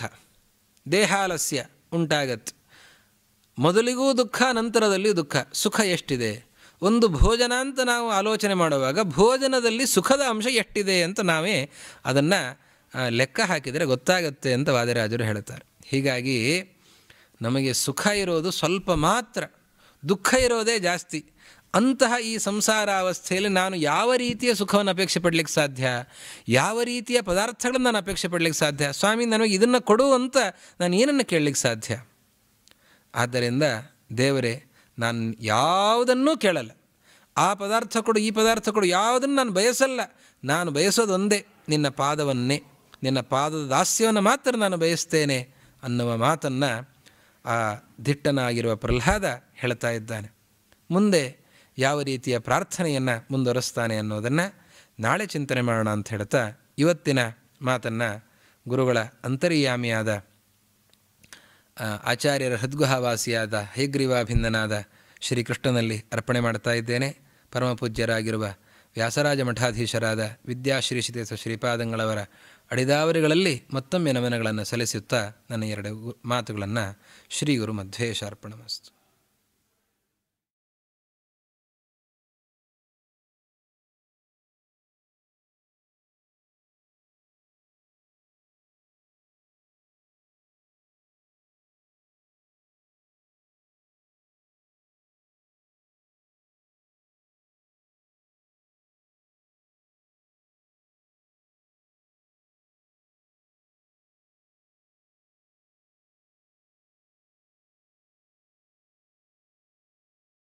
[SPEAKER 1] ದೇಹಾಲಸ್ಯ ಉಂಟಾಗತ್ತೆ ಮೊದಲಿಗೂ ದುಃಖ ನಂತರದಲ್ಲಿಯೂ ದುಃಖ ಸುಖ ಎಷ್ಟಿದೆ ಒಂದು ಭೋಜನ ಅಂತ ನಾವು ಆಲೋಚನೆ ಮಾಡುವಾಗ ಭೋಜನದಲ್ಲಿ ಸುಖದ ಅಂಶ ಎಷ್ಟಿದೆ ಅಂತ ನಾವೇ ಅದನ್ನು ಲೆಕ್ಕ ಹಾಕಿದರೆ ಗೊತ್ತಾಗತ್ತೆ ಅಂತ ವಾದಿರಾಜರು ಹೇಳ್ತಾರೆ ಹೀಗಾಗಿ ನಮಗೆ ಸುಖ ಇರೋದು ಸ್ವಲ್ಪ ಮಾತ್ರ ದುಃಖ ಇರೋದೇ ಜಾಸ್ತಿ ಅಂತಹ ಈ ಸಂಸಾರಾವಸ್ಥೆಯಲ್ಲಿ ನಾನು ಯಾವ ರೀತಿಯ ಸುಖವನ್ನು ಅಪೇಕ್ಷೆ ಪಡಲಿಕ್ಕೆ ಸಾಧ್ಯ ಯಾವ ರೀತಿಯ ಪದಾರ್ಥಗಳನ್ನು ನಾನು ಅಪೇಕ್ಷೆ ಪಡಲಿಕ್ಕೆ ಸಾಧ್ಯ ಸ್ವಾಮಿ ನನಗೆ ಇದನ್ನು ಕೊಡು ಅಂತ ನಾನು ಏನನ್ನು ಕೇಳಲಿಕ್ಕೆ ಸಾಧ್ಯ ಆದ್ದರಿಂದ ದೇವರೇ ನಾನು ಯಾವುದನ್ನೂ ಕೇಳಲ್ಲ ಆ ಪದಾರ್ಥ ಕೊಡು ಈ ಪದಾರ್ಥ ಕೊಡು ಯಾವುದನ್ನು ನಾನು ಬಯಸಲ್ಲ ನಾನು ಬಯಸೋದೊಂದೇ ನಿನ್ನ ಪಾದವನ್ನೇ ನಿನ್ನ ಪಾದದ ದಾಸ್ಯವನ್ನು ಮಾತ್ರ ನಾನು ಬಯಸ್ತೇನೆ ಅನ್ನುವ ಮಾತನ್ನು ಆ ದಿಟ್ಟನಾಗಿರುವ ಪ್ರಹ್ಲಾದ ಹೇಳ್ತಾ ಇದ್ದಾನೆ ಮುಂದೆ ಯಾವ ರೀತಿಯ ಪ್ರಾರ್ಥನೆಯನ್ನು ಮುಂದುವರೆಸ್ತಾನೆ ಅನ್ನೋದನ್ನು ನಾಳೆ ಚಿಂತನೆ ಮಾಡೋಣ ಅಂತ ಹೇಳ್ತಾ ಇವತ್ತಿನ ಮಾತನ್ನು ಗುರುಗಳ ಅಂತರ್ಯಾಮಿಯಾದ ಆಚಾರ್ಯರ ಹೃದ್ಗುಹಾವಾಸಿಯಾದ ಹೈಗ್ರೀವಾಭಿಂದನಾದ ಶ್ರೀಕೃಷ್ಣನಲ್ಲಿ ಅರ್ಪಣೆ ಮಾಡ್ತಾ ಇದ್ದೇನೆ ಪರಮಪೂಜ್ಯರಾಗಿರುವ ವ್ಯಾಸರಾಜ ಮಠಾಧೀಶರಾದ ವಿದ್ಯಾಶ್ರೀ ಶ್ರೀತೀರ್ಥ ಶ್ರೀಪಾದಂಗಳವರ ಅಡಿದಾವರಿಗಳಲ್ಲಿ ಮತ್ತೊಮ್ಮೆ ನಮನಗಳನ್ನು ಸಲ್ಲಿಸುತ್ತಾ ನನ್ನ ಎರಡು ಮಾತುಗಳನ್ನು ಶ್ರೀ ಗುರು ಮಧ್ವೇಶ ಅರ್ಪಣೆ